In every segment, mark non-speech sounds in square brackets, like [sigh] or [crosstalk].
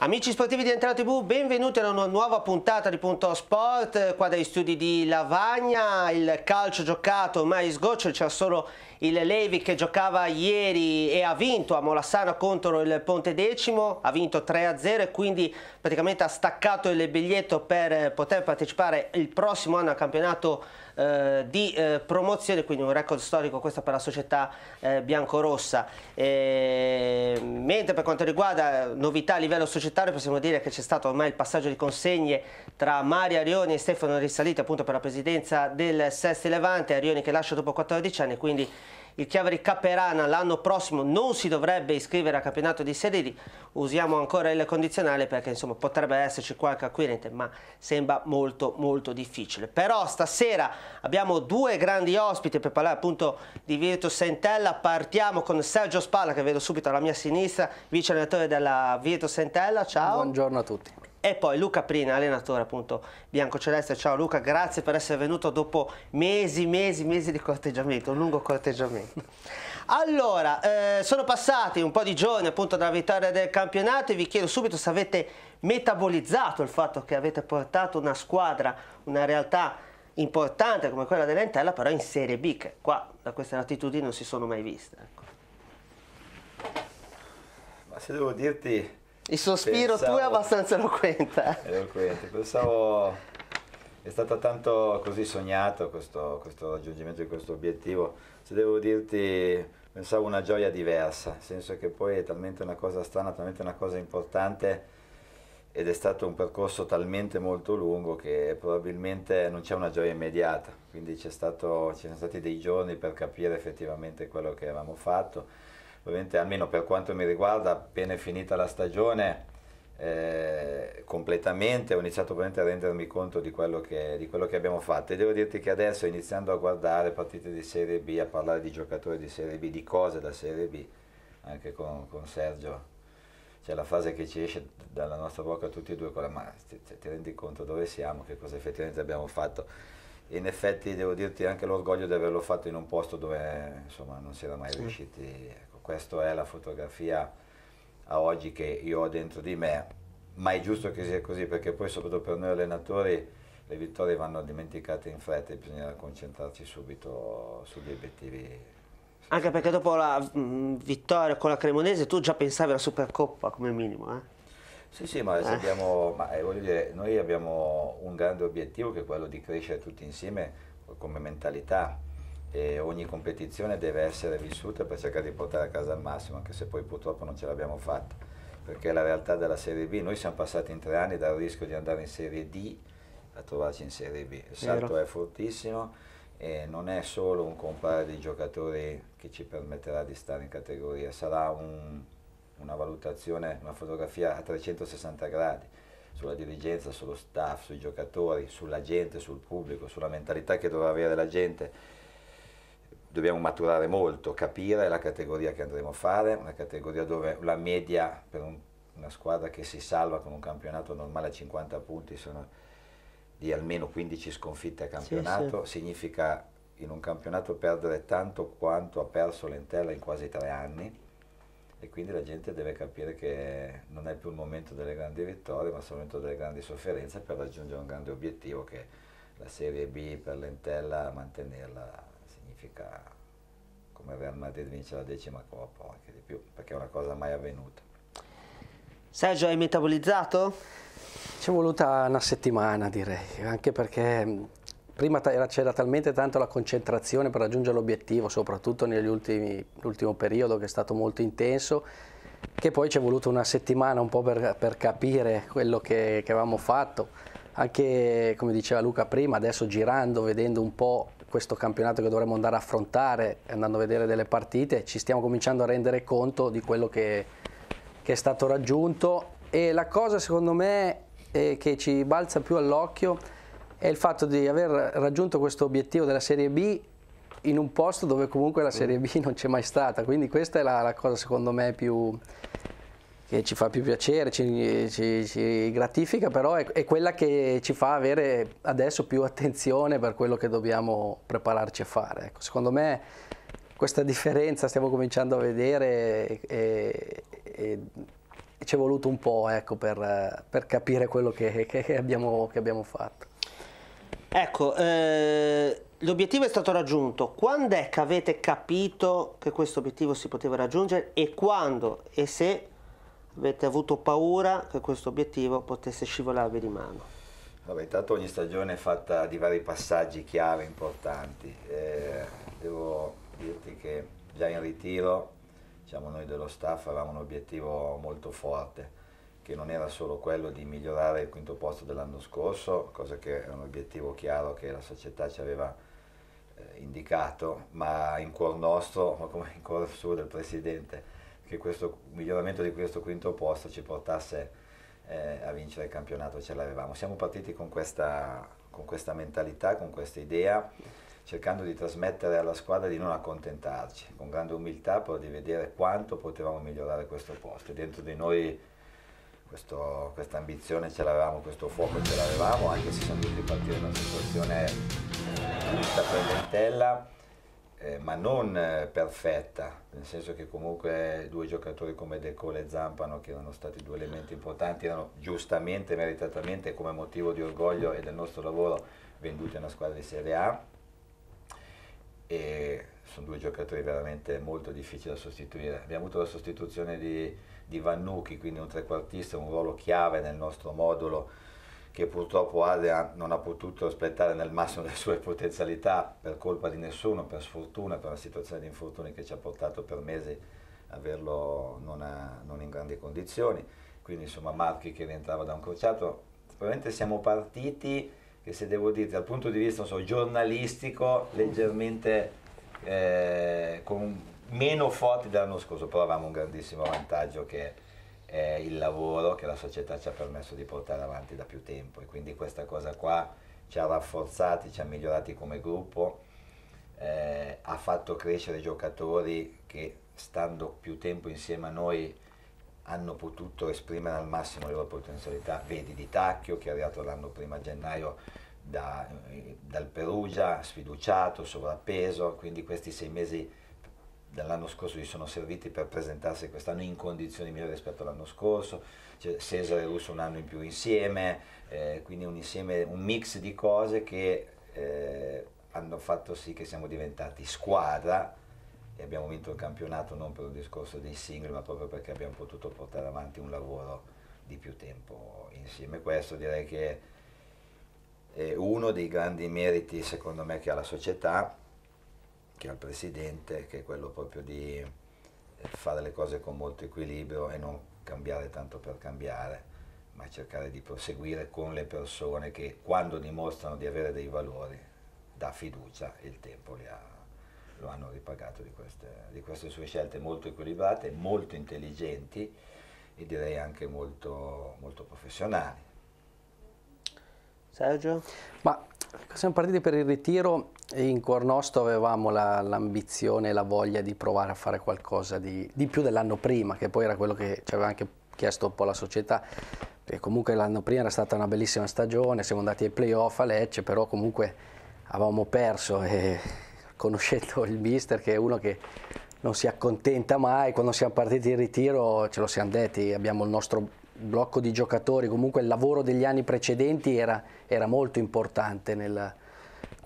Amici sportivi di Entrano TV, benvenuti a una nuova puntata di Punto Sport, eh, qua dagli studi di Lavagna, il calcio giocato ormai sgoccio, c'è solo il Levi che giocava ieri e ha vinto a Molassana contro il Ponte Decimo, ha vinto 3-0 e quindi praticamente ha staccato il biglietto per poter partecipare il prossimo anno al campionato eh, di eh, promozione, quindi un record storico questo per la società eh, biancorossa. E, ehm, mentre per quanto riguarda eh, novità a livello societario possiamo dire che c'è stato ormai il passaggio di consegne tra Mario Arioni e Stefano Risaliti appunto per la presidenza del Sesti Levante, Arioni che lascia dopo 14 anni, quindi il Chiavari Caperana l'anno prossimo non si dovrebbe iscrivere al campionato di Serie D, usiamo ancora il condizionale perché insomma potrebbe esserci qualche acquirente, ma sembra molto molto difficile. Però stasera abbiamo due grandi ospiti per parlare appunto di Virtus Sentella, partiamo con Sergio Spalla che vedo subito alla mia sinistra, vice allenatore della Virtus Sentella, ciao. Buongiorno a tutti e poi Luca Prina, allenatore appunto biancoceleste. Ciao Luca, grazie per essere venuto dopo mesi, mesi, mesi di corteggiamento, un lungo corteggiamento. Allora, eh, sono passati un po' di giorni appunto dalla vittoria del campionato e vi chiedo subito se avete metabolizzato il fatto che avete portato una squadra, una realtà importante come quella dell'Entella, però in Serie B, che qua da queste latitudini non si sono mai viste. Ecco. Ma se devo dirti, il sospiro Pensavo... tuo è abbastanza eloquente. Eh. Eloquente, pensavo è stato tanto così sognato questo, questo, raggiungimento di questo obiettivo. Se devo dirti, pensavo una gioia diversa, nel senso che poi è talmente una cosa strana, talmente una cosa importante ed è stato un percorso talmente molto lungo che probabilmente non c'è una gioia immediata, quindi stato, ci sono stati dei giorni per capire effettivamente quello che avevamo fatto ovviamente almeno per quanto mi riguarda, appena è finita la stagione, eh, completamente, ho iniziato a rendermi conto di quello, che, di quello, che, abbiamo fatto e devo dirti che adesso iniziando a guardare partite di Serie B, a parlare di giocatori di Serie B, di cose da Serie B, anche con, con Sergio, c'è la frase che ci esce dalla nostra bocca tutti e due con la mano, ti, ti rendi conto dove siamo, che cosa effettivamente abbiamo fatto. In effetti devo dirti anche l'orgoglio di averlo fatto in un posto dove insomma, non si era mai sì. riusciti questa è la fotografia a oggi che io ho dentro di me, ma è giusto che sia così perché poi soprattutto per noi allenatori le vittorie vanno dimenticate in fretta e bisogna concentrarci subito sugli obiettivi. Anche perché dopo la mm, vittoria con la Cremonese tu già pensavi alla Supercoppa come minimo, eh? Sì, sì, ma, eh. abbiamo, ma eh, dire, noi abbiamo un grande obiettivo che è quello di crescere tutti insieme come mentalità e ogni competizione deve essere vissuta per cercare di portare a casa il massimo, anche se poi purtroppo non ce l'abbiamo fatta, perché la realtà della Serie B, noi siamo passati in tre anni dal rischio di andare in Serie D a trovarci in Serie B, il salto Vero. è fortissimo e non è solo un compare di giocatori che ci permetterà di stare in categoria, sarà un, una valutazione, una fotografia a 360 gradi sulla dirigenza, sullo staff, sui giocatori, sulla gente, sul pubblico, sulla mentalità che dovrà avere la gente dobbiamo maturare molto, capire la categoria che andremo a fare, una categoria dove la media per un, una squadra che si salva con un campionato normale a 50 punti sono di almeno 15 sconfitte a campionato, sì, sì. significa in un campionato perdere tanto quanto ha perso l'Entella in quasi tre anni e quindi la gente deve capire che non è più il momento delle grandi vittorie ma solamente delle grandi sofferenze per raggiungere un grande obiettivo che è la Serie B per l'Entella mantenerla significa come il Real Madrid vince la decima coppa o anche di più, perché è una cosa mai avvenuta. Sergio, hai metabolizzato? Ci è voluta una settimana direi, anche perché prima c'era talmente tanto la concentrazione per raggiungere l'obiettivo, soprattutto nell'ultimo periodo che è stato molto intenso, che poi ci è voluta una settimana un po' per, per capire quello che, che, avevamo fatto. Anche come diceva Luca prima, adesso girando, vedendo un po' questo campionato che dovremmo andare a affrontare andando a vedere delle partite, ci stiamo cominciando a rendere conto di quello che, che è stato raggiunto e la cosa secondo me eh, che ci balza più all'occhio è il fatto di aver raggiunto questo obiettivo della Serie B in un posto dove comunque la Serie B non c'è mai stata, quindi questa è la, la cosa secondo me più, che ci fa più piacere, ci, ci, ci gratifica, però è, è, quella che ci fa avere adesso più attenzione per quello che dobbiamo prepararci a fare. Ecco, secondo me questa differenza stiamo cominciando a vedere e, e, e ci è voluto un po' ecco, per, per, capire quello che, che, abbiamo, che, abbiamo, fatto. Ecco, eh, l'obiettivo è stato raggiunto. Quando è che avete capito che questo obiettivo si poteva raggiungere e quando e se avete avuto paura che questo obiettivo potesse scivolarvi di mano? Vabbè, intanto ogni stagione è fatta di vari passaggi chiave importanti. Eh, devo dirti che già in ritiro, diciamo noi dello staff avevamo un obiettivo molto forte, che non era solo quello di migliorare il quinto posto dell'anno scorso, cosa che è un obiettivo chiaro che la società ci aveva eh, indicato, ma in cuor nostro, [laughs] ma come in cuor suo del Presidente, che questo miglioramento di questo quinto posto ci portasse eh, a vincere il campionato, ce l'avevamo. Siamo partiti con questa, con questa mentalità, con questa idea, cercando di trasmettere alla squadra di non accontentarci, con grande umiltà però di vedere quanto potevamo migliorare questo posto. dentro di noi questa ambizione ce l'avevamo, questo fuoco ce l'avevamo, anche se siamo dovuti partire in una situazione tutta eh, prendentella eh, ma non eh, perfetta, nel senso che comunque due giocatori come De Cole e Zampano, che erano stati due elementi importanti, erano giustamente, meritatamente, come motivo di orgoglio e del nostro lavoro, venduti a una squadra di Serie A. E sono due giocatori veramente molto difficili da sostituire. Abbiamo avuto la sostituzione di, di Vannucchi, quindi un trequartista, un ruolo chiave nel nostro modulo che purtroppo Adria non ha potuto aspettare nel massimo delle sue potenzialità per colpa di nessuno, per sfortuna, per una situazione di infortuni che ci ha portato per mesi a averlo non, a, eh, non in grandi condizioni. Quindi insomma Marchi che rientrava da un crociato, probabilmente siamo partiti che se devo dire dal punto di vista so, giornalistico leggermente eh, con, meno forti dell'anno scorso, però avevamo un grandissimo vantaggio che eh, il lavoro che la società ci ha permesso di portare avanti da più tempo e quindi questa cosa qua ci ha rafforzati, ci ha migliorati come gruppo, eh, ha fatto crescere giocatori che stando più tempo insieme a noi hanno potuto esprimere al massimo le loro potenzialità. Vedi Di Tacchio che è arrivato l'anno prima a gennaio da, eh, dal Perugia, sfiduciato, sovrappeso, quindi questi sei mesi l'anno scorso gli sono serviti per presentarsi quest'anno in condizioni migliori rispetto all'anno scorso, cioè, Cesare e Russo un anno in più insieme, eh, quindi un, insieme, un mix di cose che eh, hanno fatto sì che siamo diventati squadra e abbiamo vinto il campionato non per un discorso dei singoli ma proprio perché abbiamo potuto portare avanti un lavoro di più tempo insieme. Questo direi che è uno dei grandi meriti secondo me che ha la società che al presidente, che è quello proprio di eh, fare le cose con molto equilibrio e non cambiare tanto per cambiare, ma cercare di proseguire con le persone che quando dimostrano di avere dei valori, dà fiducia e il tempo ha, lo hanno ripagato di queste, di queste sue scelte molto equilibrate, molto intelligenti e direi anche molto, molto professionali. Sergio? Ma siamo partiti per il ritiro in Cuor Nostro avevamo l'ambizione la, e la voglia di provare a fare qualcosa di, di più dell'anno prima, che poi era quello che ci aveva anche chiesto un po' la società, perché comunque l'anno prima era stata una bellissima stagione, siamo andati ai playoff a Lecce, però comunque avevamo perso e [laughs] conoscendo il mister che è uno che non si accontenta mai, quando siamo partiti in ritiro ce lo siamo detti, abbiamo il nostro blocco di giocatori, comunque il lavoro degli anni precedenti era, era molto importante nel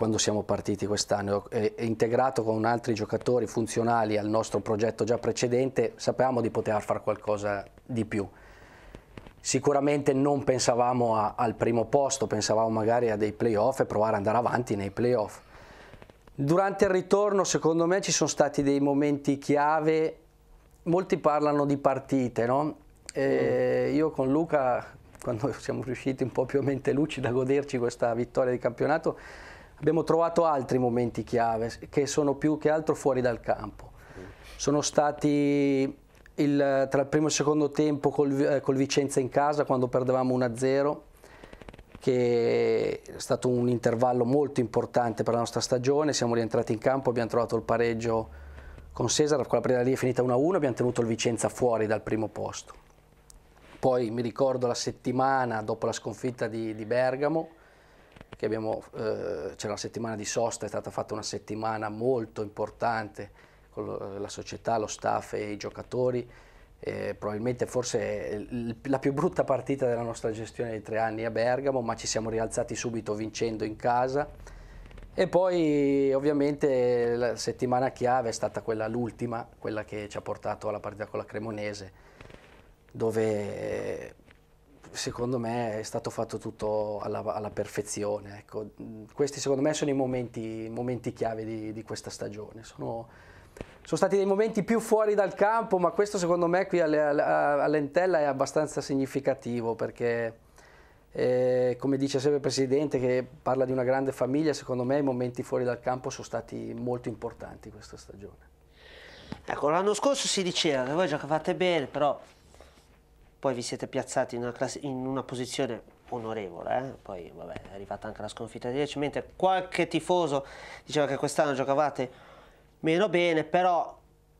quando siamo partiti quest'anno, e, è integrato con altri giocatori funzionali al nostro progetto già precedente, sapevamo di poter fare qualcosa di più. Sicuramente non pensavamo a, al primo posto, pensavamo magari a dei playoff e provare ad andare avanti nei playoff. Durante il ritorno, secondo me, ci sono stati dei momenti chiave. Molti parlano di partite, no? E mm. io con Luca, quando siamo riusciti un po' più a mente lucida a goderci questa vittoria di campionato, Abbiamo trovato altri momenti chiave che sono più che altro fuori dal campo. Sono stati il, tra il primo e il secondo tempo col, eh, col Vicenza in casa quando perdevamo 1-0 che è stato un intervallo molto importante per la nostra stagione, siamo rientrati in campo, abbiamo trovato il pareggio con Cesar, con la prima lì è finita 1-1, abbiamo tenuto il Vicenza fuori dal primo posto. Poi mi ricordo la settimana dopo la sconfitta di, di Bergamo, che abbiamo, eh, c'era la settimana di sosta, è stata fatta una settimana molto importante con eh, la società, lo staff e i giocatori, eh, probabilmente forse la più brutta partita della nostra gestione di tre anni a Bergamo, ma ci siamo rialzati subito vincendo in casa. E poi ovviamente la settimana chiave è stata quella l'ultima, quella che ci ha portato alla partita con la Cremonese, dove secondo me è stato fatto tutto alla, alla perfezione. Ecco. Questi secondo me sono i momenti, momenti chiave di, di, questa stagione. Sono, sono, stati dei momenti più fuori dal campo, ma questo secondo me qui all'Entella è abbastanza significativo perché, eh, come dice sempre il Presidente che parla di una grande famiglia, secondo me i momenti fuori dal campo sono stati molto importanti questa stagione. Ecco, l'anno scorso si diceva che voi giocavate bene, però poi vi siete piazzati in una, in una posizione onorevole, eh? poi vabbè, è arrivata anche la sconfitta di 10, mentre qualche tifoso diceva che quest'anno giocavate meno bene, però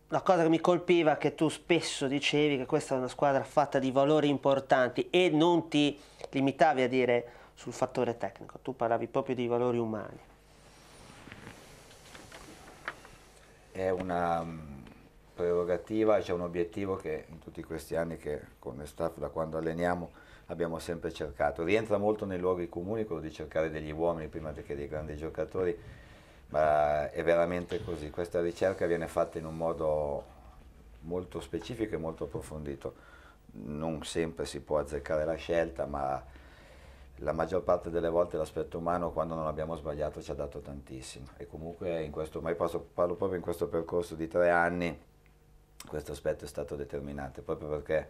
la cosa che mi colpiva è che tu spesso dicevi che questa è una squadra fatta di valori importanti e non ti limitavi a dire sul fattore tecnico, tu parlavi proprio di valori umani. È una prerogativa, c'è un obiettivo che in tutti questi anni che con le staff da quando alleniamo abbiamo sempre cercato. Rientra molto nei luoghi comuni quello di cercare degli uomini prima che dei grandi giocatori, ma è veramente così. Questa ricerca viene fatta in un modo molto specifico e molto approfondito. Non sempre si può azzeccare la scelta, ma la maggior parte delle volte l'aspetto umano quando non abbiamo sbagliato ci ha dato tantissimo e comunque in questo, ma io parlo proprio in questo percorso di tre anni questo aspetto è stato determinante, proprio perché,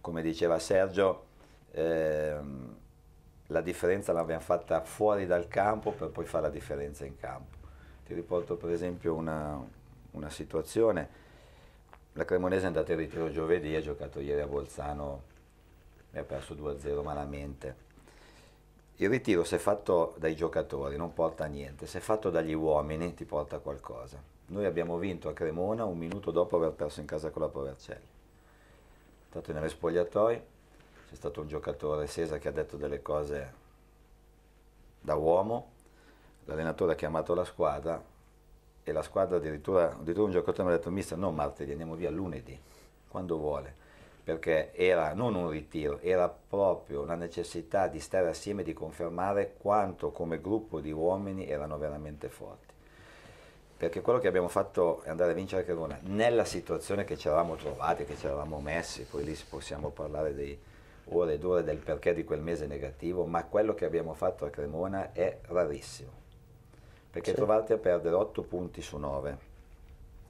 come diceva Sergio, ehm, la differenza l'abbiamo fatta fuori dal campo per poi fare la differenza in campo. Ti riporto per esempio una, una situazione, la Cremonese è andata in ritiro giovedì, ha giocato ieri a Bolzano e ha perso 2-0 malamente. Il ritiro se fatto dai giocatori non porta a niente, se fatto dagli uomini ti porta a qualcosa noi abbiamo vinto a Cremona un minuto dopo aver perso in casa con la Provercelli. Tanto nelle spogliatoie c'è stato un giocatore Sesa che ha detto delle cose da uomo, l'allenatore ha chiamato la squadra e la squadra addirittura, addirittura un giocatore mi ha detto mister non martedì, andiamo via lunedì, quando vuole, perché era non un ritiro, era proprio la necessità di stare assieme e di confermare quanto come gruppo di uomini erano veramente forti perché quello che abbiamo fatto è andare a vincere Cremona nella situazione che ci eravamo trovati, che ci eravamo messi, poi lì possiamo parlare di ore ed ore del perché di quel mese negativo, ma quello che abbiamo fatto a Cremona è rarissimo, perché sì. trovarti a perdere 8 punti su 9,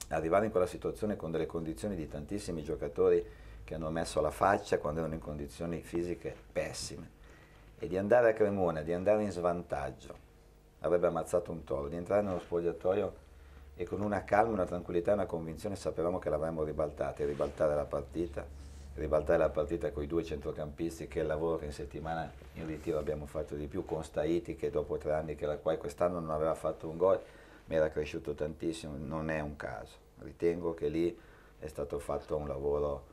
arrivare in quella situazione con delle condizioni di tantissimi giocatori che hanno messo la faccia quando erano in condizioni fisiche pessime, e di andare a Cremona, di andare in svantaggio, avrebbe ammazzato un toro, di entrare nello spogliatoio e con una calma, una tranquillità e una convinzione sapevamo che l'avremmo ribaltata e ribaltare la partita, ribaltare la partita con i due centrocampisti che è il lavoro che in settimana in ritiro abbiamo fatto di più, con Staiti che dopo tre anni che era qua quest'anno non aveva fatto un gol, mi era cresciuto tantissimo, non è un caso, ritengo che lì è stato fatto un lavoro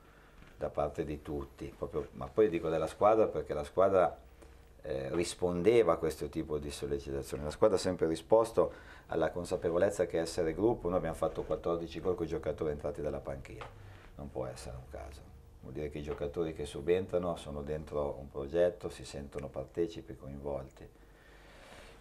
da parte di tutti, proprio, ma poi dico della squadra perché la squadra eh, rispondeva a questo tipo di sollecitazione. La squadra ha sempre risposto alla consapevolezza che essere gruppo, noi abbiamo fatto 14 gol con i giocatori entrati dalla panchina, non può essere un caso. Vuol dire che i giocatori che subentrano sono dentro un progetto, si sentono partecipi, coinvolti.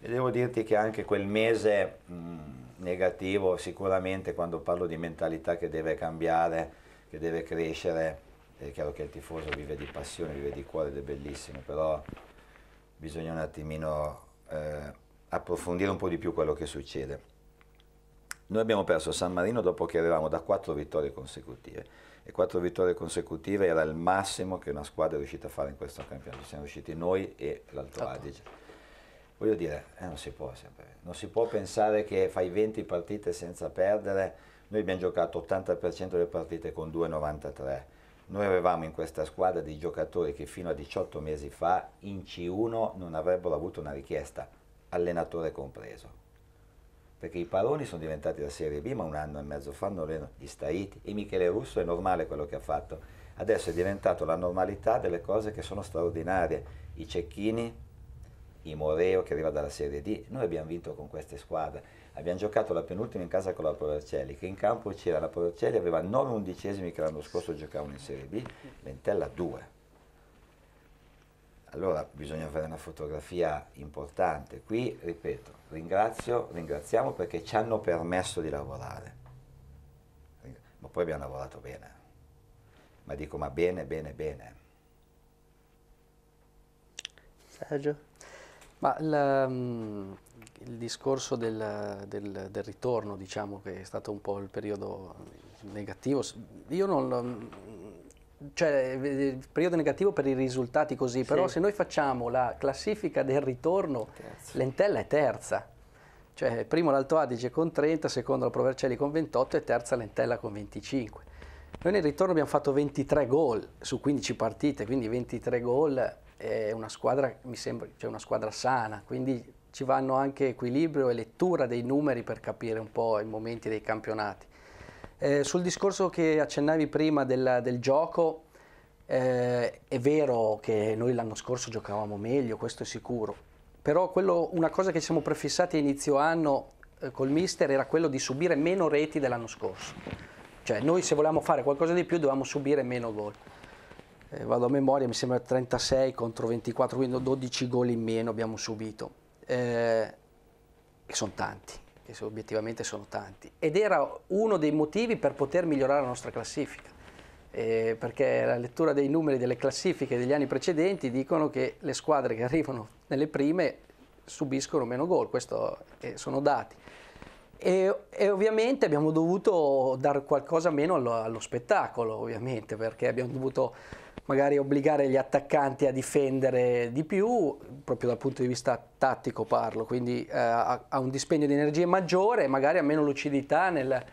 E devo dirti che anche quel mese mh, negativo, sicuramente quando parlo di mentalità che deve cambiare, che deve crescere, è chiaro che il tifoso vive di passione, vive di cuore ed è bellissimo, però bisogna un attimino eh, approfondire un po' di più quello che succede. Noi abbiamo perso San Marino dopo che eravamo da quattro vittorie consecutive e quattro vittorie consecutive era il massimo che una squadra è riuscita a fare in questo campionato, siamo riusciti noi e l'Alto Adige. Voglio dire, eh, non si può sempre, non si può pensare che fai 20 partite senza perdere, noi abbiamo giocato 80% delle partite con 2,93 noi avevamo in questa squadra dei giocatori che fino a 18 mesi fa in C1 non avrebbero avuto una richiesta, allenatore compreso. Perché i Paroni sono diventati la Serie B, ma un anno e mezzo fa non erano gli Staiti. E Michele Russo è normale quello che ha fatto. Adesso è diventato la normalità delle cose che sono straordinarie. I Cecchini, i Moreo che arriva dalla Serie D, noi abbiamo vinto con queste squadre abbiamo giocato la penultima in casa con la Provercelli, che in campo c'era la Provercelli, aveva 9 undicesimi che l'anno scorso giocavano in Serie B, Ventella 2. Allora bisogna fare una fotografia importante. Qui, ripeto, ringrazio, ringraziamo perché ci hanno permesso di lavorare. Ma poi abbiamo lavorato bene. Ma dico, ma bene, bene, bene. Sergio? Ma la, il discorso del, del, del, ritorno, diciamo che è stato un po' il periodo negativo, io non, cioè il periodo negativo per i risultati così, sì. però se noi facciamo la classifica del ritorno, terza. Lentella è terza, cioè primo l'Alto Adige con 30, secondo la Provercelli con 28 e terza Lentella con 25. Noi nel ritorno abbiamo fatto 23 gol su 15 partite, quindi 23 gol è una squadra, mi sembra, cioè una squadra sana, quindi ci vanno anche equilibrio e lettura dei numeri per capire un po' i momenti dei campionati. Eh, sul discorso che accennavi prima del, del gioco, eh, è vero che noi l'anno scorso giocavamo meglio, questo è sicuro, però quello, una cosa che ci siamo prefissati a inizio anno eh, col mister era quello di subire meno reti dell'anno scorso. Cioè noi se volevamo fare qualcosa di più dovevamo subire meno gol. Eh, vado a memoria, mi sembra 36 contro 24, quindi 12 gol in meno abbiamo subito eh, e sono tanti, che obiettivamente sono tanti, ed era uno dei motivi per poter migliorare la nostra classifica. Eh, perché la lettura dei numeri delle classifiche degli anni precedenti dicono che le squadre che arrivano nelle prime subiscono meno gol, questo eh, sono dati. E, e, ovviamente abbiamo dovuto dare qualcosa meno allo, allo, spettacolo, ovviamente, perché abbiamo dovuto magari obbligare gli attaccanti a difendere di più, proprio dal punto di vista tattico parlo, quindi eh, a, a, un dispendio di energie maggiore e magari a meno lucidità nel,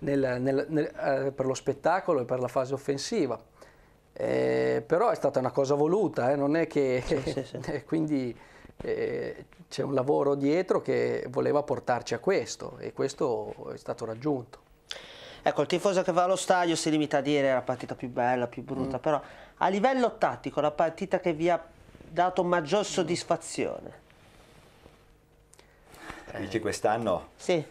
nel, nel, nel, eh, per lo spettacolo e per la fase offensiva. Eh, però è stata una cosa voluta, eh, non è che... Sì, sì, sì. [laughs] quindi eh, c'è un lavoro dietro che voleva portarci a questo e questo è stato raggiunto. Ecco, il tifoso che va allo stadio si limita a dire la partita più bella, più brutta, mm. però a livello tattico la partita che vi ha dato maggior mm. soddisfazione? Eh, Dici quest'anno? Sì.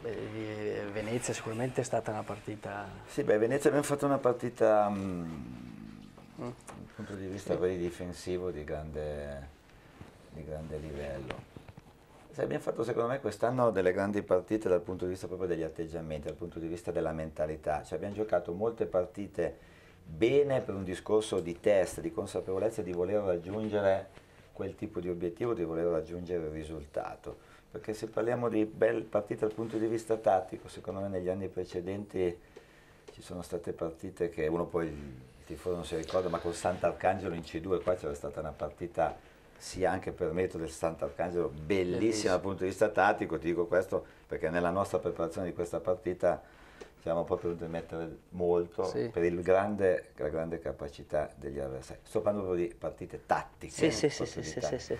Beh, eh, Venezia sicuramente è stata una partita... Sì, beh, Venezia abbiamo fatto una partita... Um, mm. Dal punto di vista sì. difensivo di grande di grande livello. Se abbiamo fatto secondo me quest'anno delle grandi partite dal punto di vista proprio degli atteggiamenti, dal punto di vista della mentalità, cioè abbiamo giocato molte partite bene per un discorso di test, di consapevolezza di voler raggiungere quel tipo di obiettivo, di voler raggiungere il risultato, perché se parliamo di belle partite dal punto di vista tattico, secondo me negli anni precedenti ci sono state partite che uno poi il tifoso non si ricorda, ma con Sant'Arcangelo in C2 qua c'era stata una partita sì, anche per merito del Sant'Arcangelo bellissima Bellissimo. dal punto di vista tattico, ti dico questo perché nella nostra preparazione di questa partita siamo proprio dovuti mettere molto sì. per grande, la grande capacità degli avversari, sto parlando proprio di partite tattiche. Sì, sì, sì, sì, tattiche. sì, sì,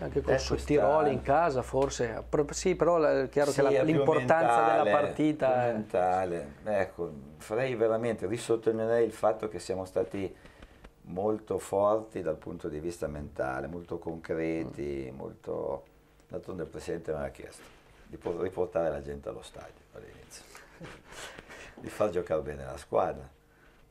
Anche con su questa... Tiroli in casa forse, sì però è chiaro sì, che l'importanza della partita... È mentale, ecco, farei veramente, risottolineerei il fatto che siamo stati molto forti dal punto di vista mentale, molto concreti, mm. molto... D'altronde il Presidente mi aveva chiesto di riportare la gente allo stadio all'inizio, [laughs] di far giocare bene la squadra,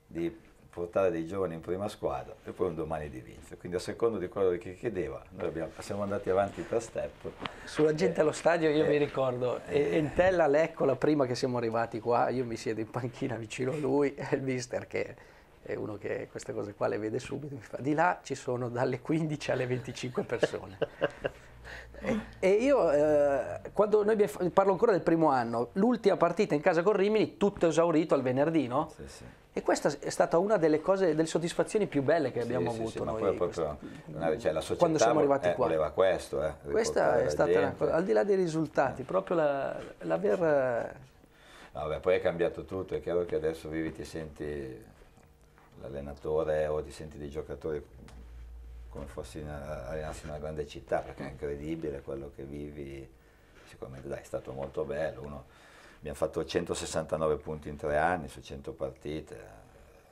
di portare dei giovani in prima squadra e poi un domani di vincere. Quindi a secondo di quello che chiedeva, noi abbiamo, siamo andati avanti per step. Sulla eh, gente eh, allo stadio io eh, mi ricordo, eh, Entella Leccola, prima che siamo arrivati qua, io mi siedo in panchina vicino a lui e [laughs] il mister che è uno che queste cose qua le vede subito, mi fa di là ci sono dalle 15 alle 25 persone. e, io, eh, quando noi parlo ancora del primo anno, l'ultima partita in casa con Rimini, tutto esaurito al venerdì, no? Sì, sì. E questa è stata una delle cose, delle soddisfazioni più belle che abbiamo sì, avuto sì, sì, noi. Ma poi proprio, una, cioè, la società quando siamo arrivati eh, qua. voleva questo. Eh, questa è stata una cosa, al di là dei risultati, proprio l'aver... La, l'aver... No, poi è cambiato tutto, è chiaro che adesso vivi ti senti l'allenatore o ti senti dei giocatori come fossi in, allenarsi in una grande città, perché è incredibile quello che vivi, sicuramente dai, è stato molto bello. Uno, abbiamo fatto 169 punti in tre anni su 100 partite,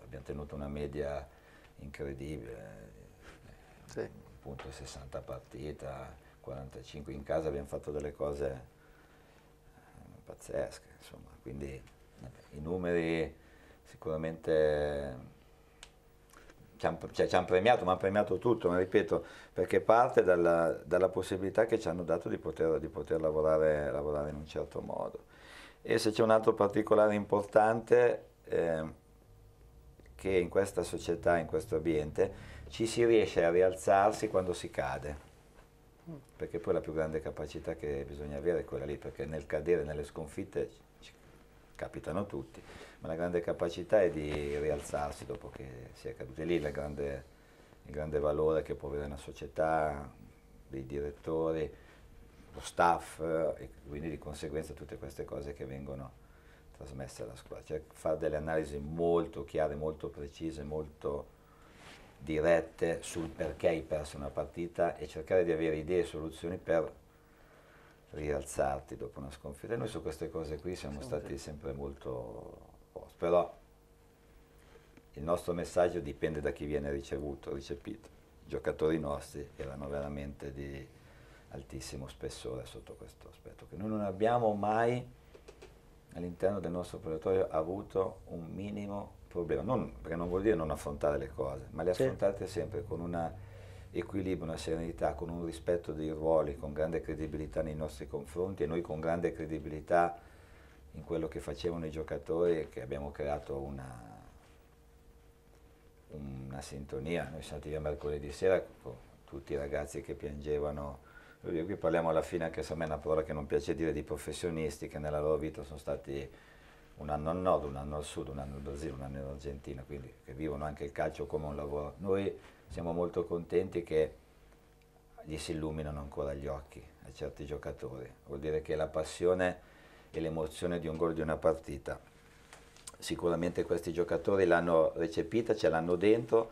abbiamo tenuto una media incredibile, sì. appunto 60 partita, 45 in casa, abbiamo fatto delle cose eh, pazzesche, insomma, quindi i numeri sicuramente ci hanno cioè, han premiato, ma hanno premiato tutto, ma ripeto, perché parte dalla, dalla possibilità che ci hanno dato di poter, di poter lavorare, lavorare, in un certo modo. E se c'è un altro particolare importante, eh, che in questa società, in questo ambiente, ci si riesce a rialzarsi quando si cade perché poi la più grande capacità che bisogna avere è quella lì, perché nel cadere, nelle sconfitte ci capitano tutti, ma la grande capacità è di rialzarsi dopo che si è caduti. È lì grande, il grande valore che può avere una società, dei direttori, lo staff e quindi di conseguenza tutte queste cose che vengono trasmesse alla squadra. Cioè fare delle analisi molto chiare, molto precise, molto dirette sul perché hai perso una partita e cercare di avere idee e soluzioni per rialzarti dopo una sconfitta. E noi su queste cose qui siamo stati sempre molto però il nostro messaggio dipende da chi viene ricevuto, ricepito. I giocatori nostri erano veramente di altissimo spessore sotto questo aspetto, noi non abbiamo mai all'interno del nostro operatorio avuto un minimo problema, non, perché non vuol dire non affrontare le cose, ma le sì. affrontate sempre con un equilibrio, una serenità, con un rispetto dei ruoli, con grande credibilità nei nostri confronti e noi con grande credibilità in quello che facevano i giocatori che abbiamo creato una, una sintonia. Noi siamo stati a mercoledì sera con tutti i ragazzi che piangevano. Qui parliamo alla fine, anche se a me è una parola che non piace dire, di professionisti che nella loro vita sono stati un anno al nord, un anno al sud, un anno al Brasile, un anno in Argentina, quindi che vivono anche il calcio come un lavoro. Noi siamo molto contenti che gli si illuminano ancora gli occhi a certi giocatori, vuol dire che la passione e l'emozione di un gol di una partita. Sicuramente questi giocatori l'hanno recepita, ce l'hanno dentro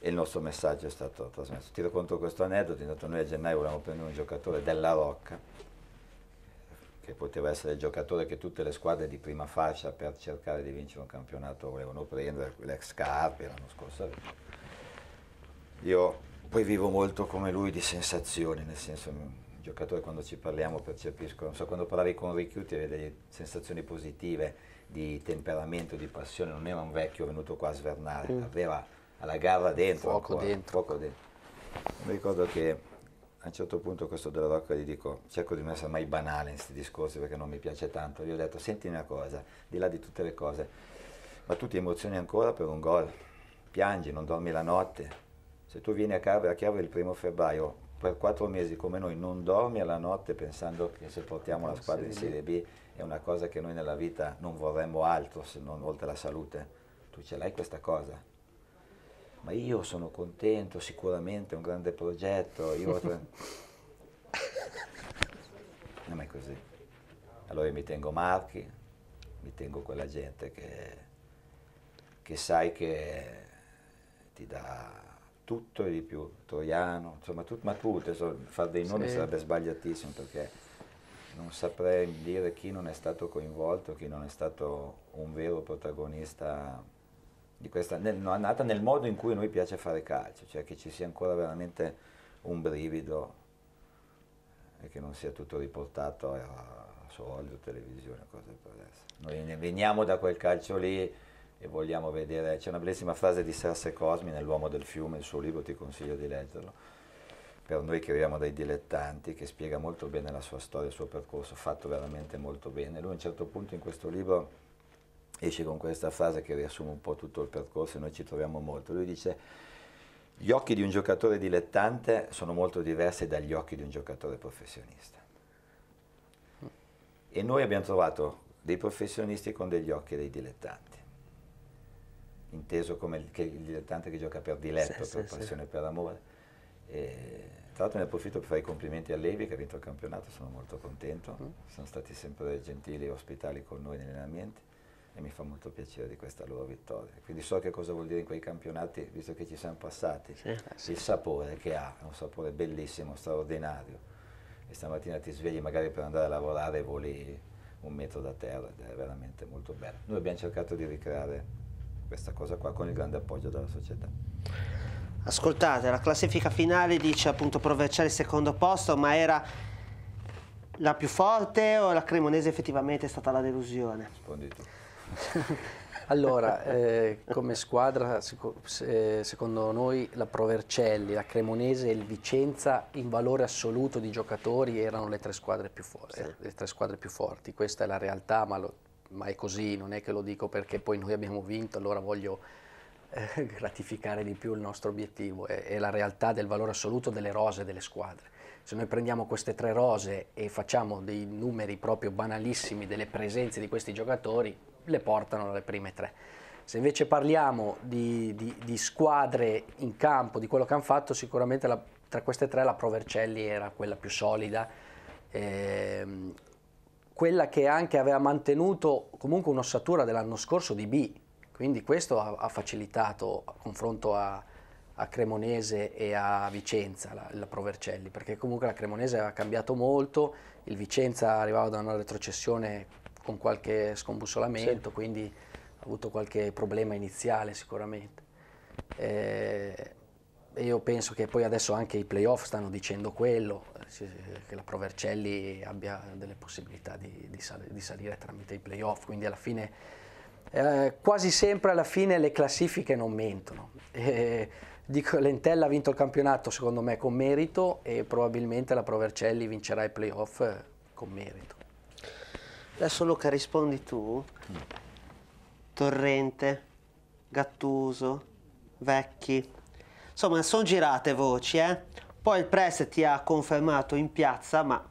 e il nostro messaggio è stato trasmesso. Ti racconto questo aneddoto, intanto noi a gennaio volevamo prendere un giocatore della Rocca, che poteva essere il giocatore che tutte le squadre di prima fascia per cercare di vincere un campionato volevano prendere, l'ex Carpi l'anno scorso. Io poi vivo molto come lui di sensazioni, nel senso giocatori quando ci parliamo percepiscono, non so, quando parlavi con Ricchiuti avevi delle sensazioni positive di temperamento, di passione, non era un vecchio venuto qua a svernare, mm. aveva la garra dentro, fuoco, ancora, dentro. fuoco dentro. Mi ricordo che a un certo punto questo della Rocca gli dico, cerco di non essere mai banale in questi discorsi perché non mi piace tanto, gli ho detto senti una cosa, di là di tutte le cose, ma tu ti emozioni ancora per un gol, piangi, non dormi la notte, se tu vieni a a Chiave il primo febbraio per quattro mesi come noi non dormi alla notte pensando che se portiamo la squadra in Serie B è una cosa che noi nella vita non vorremmo altro se non oltre la salute. Tu ce l'hai questa cosa. Ma io sono contento, sicuramente è un grande progetto. Io [laughs] tre... non è così. Allora mi tengo Marchi, mi tengo quella gente che, che sai che ti dà tutto e di più, Troiano, insomma, tut, ma tutto, insomma, fare dei nomi sì. sarebbe sbagliatissimo perché non saprei dire chi non è stato coinvolto, chi non è stato un vero protagonista di questa nel, no, nata nel modo in cui a noi piace fare calcio, cioè che ci sia ancora veramente un brivido e che non sia tutto riportato a, a soldi, televisione, cose per adesso. Noi ne veniamo da quel calcio lì e vogliamo vedere, c'è una bellissima frase di Serse Cosmi nell'Uomo del fiume, il suo libro ti consiglio di leggerlo, per noi che viviamo dai dilettanti, che spiega molto bene la sua storia, il suo percorso, fatto veramente molto bene. Lui a un certo punto in questo libro esce con questa frase che riassume un po' tutto il percorso e noi ci troviamo molto. Lui dice... Gli occhi di un giocatore dilettante sono molto diversi dagli occhi di un giocatore professionista. E noi abbiamo trovato dei professionisti con degli occhi dei dilettanti inteso come il, che, il dilettante che gioca per diletto, sì, per sì, passione, sì. per amore. E, tra l'altro ne approfitto per fare i complimenti a Levi che ha vinto il campionato, sono molto contento, mm. sono stati sempre gentili e ospitali con noi negli allenamenti e mi fa molto piacere di questa loro vittoria. Quindi so che cosa vuol dire in quei campionati, visto che ci siamo passati, eh, il sapore che ha, è un sapore bellissimo, straordinario. E stamattina ti svegli magari per andare a lavorare e voli un metro da terra ed è veramente molto bello. Noi abbiamo cercato di ricreare questa cosa qua con il grande appoggio della società. Ascoltate, la classifica finale dice appunto Provercelli secondo posto, ma era la più forte o la Cremonese effettivamente è stata la delusione? Rispondi tu. [laughs] allora, eh, come squadra, secondo noi la Provercelli, la Cremonese e il Vicenza in valore assoluto di giocatori erano le tre squadre più, for sì. tre squadre più forti. Questa è la realtà, ma lo, ma è così, non è che lo dico perché poi noi abbiamo vinto, allora voglio eh, [laughs] gratificare di più il nostro obiettivo, è, è la realtà del valore assoluto delle rose delle squadre. Se noi prendiamo queste tre rose e facciamo dei numeri proprio banalissimi delle presenze di questi giocatori, le portano alle prime tre. Se invece parliamo di, di, di, squadre in campo, di quello che hanno fatto, sicuramente la, tra queste tre la Provercelli era quella più solida, ehm, quella che anche aveva mantenuto comunque un'ossatura dell'anno scorso di B, quindi questo ha, ha facilitato a confronto a, a, Cremonese e a Vicenza, la, la, Provercelli, perché comunque la Cremonese aveva cambiato molto, il Vicenza arrivava da una retrocessione con qualche scombussolamento, sì. quindi ha avuto qualche problema iniziale sicuramente. Eh, io penso che poi adesso anche i playoff stanno dicendo quello, eh, che la Provercelli abbia delle possibilità di, di, sal- di salire tramite i playoff, quindi alla fine, eh, quasi sempre alla fine le classifiche non mentono. [laughs] E, dico, Lentella ha vinto il campionato secondo me con merito e probabilmente la Provercelli vincerà i playoff eh, con merito. Adesso Luca rispondi tu. Mm. Torrente, Gattuso, Vecchi Insomma, sono girate voci, eh? Poi il press ti ha confermato in piazza, ma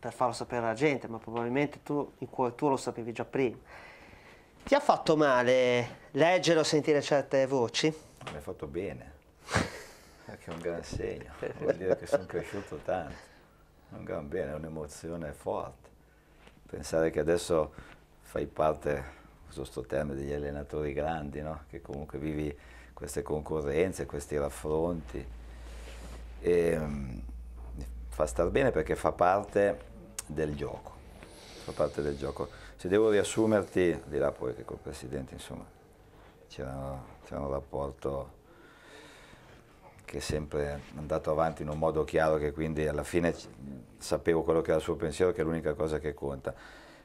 per farlo sapere alla gente, ma probabilmente tu in cuore tuo lo sapevi già prima. Ti ha fatto male leggere o sentire certe voci? Mi ha fatto bene, che [laughs] è un gran segno, vuol dire che sono cresciuto tanto, è un gran bene, è un'emozione forte. Pensare che adesso fai parte, uso sto termine, degli allenatori grandi, no? che comunque vivi queste concorrenze, questi raffronti. E, ehm, fa star bene perché fa parte del gioco. Fa parte del gioco. Se devo riassumerti, di là poi che col presidente, insomma, c'era un rapporto che è sempre andato avanti in un modo chiaro che quindi alla fine sapevo quello che era il suo pensiero, che è l'unica cosa che conta.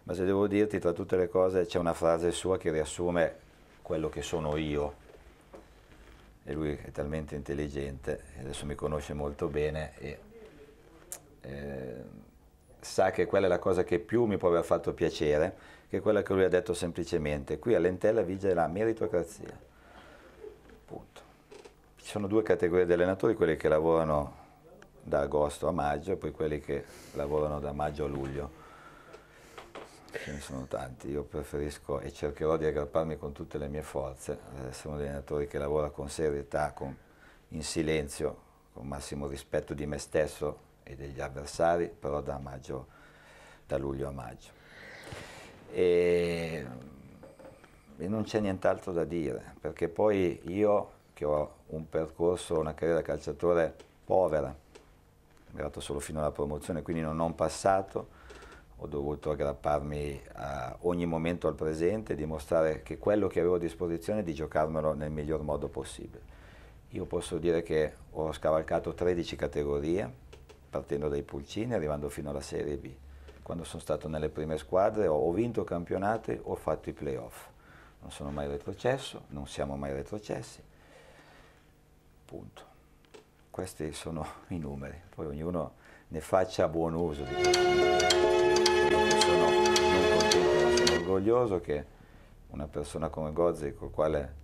Ma se devo dirti, tra tutte le cose c'è una frase sua che riassume quello che sono io e lui è talmente intelligente, adesso mi conosce molto bene e eh, sa che quella è la cosa che più mi può aver fatto piacere, che è quella che lui ha detto semplicemente, qui a Lentella vige la meritocrazia. Punto. Ci sono due categorie di allenatori, quelli che lavorano da agosto a maggio e poi quelli che lavorano da maggio a luglio ce ne sono tanti, io preferisco e cercherò di aggrapparmi con tutte le mie forze, eh, sono un allenatore che lavora con serietà, con, in silenzio, con massimo rispetto di me stesso e degli avversari, però da, maggio, da luglio a maggio. E, e non c'è nient'altro da dire, perché poi io che ho un percorso, una carriera calciatore povera, mi è arrivato solo fino alla promozione, quindi non ho un passato, ho dovuto aggrapparmi a ogni momento al presente e dimostrare che quello che avevo a disposizione di giocarmelo nel miglior modo possibile. Io posso dire che ho scavalcato 13 categorie, partendo dai pulcini, arrivando fino alla Serie B. Quando sono stato nelle prime squadre ho vinto campionati, ho fatto i playoff. Non sono mai retrocesso, non siamo mai retrocessi. Punto. Questi sono [laughs] i numeri, poi ognuno ne faccia buon uso. Di questo orgoglioso che una persona come Gozzi, col quale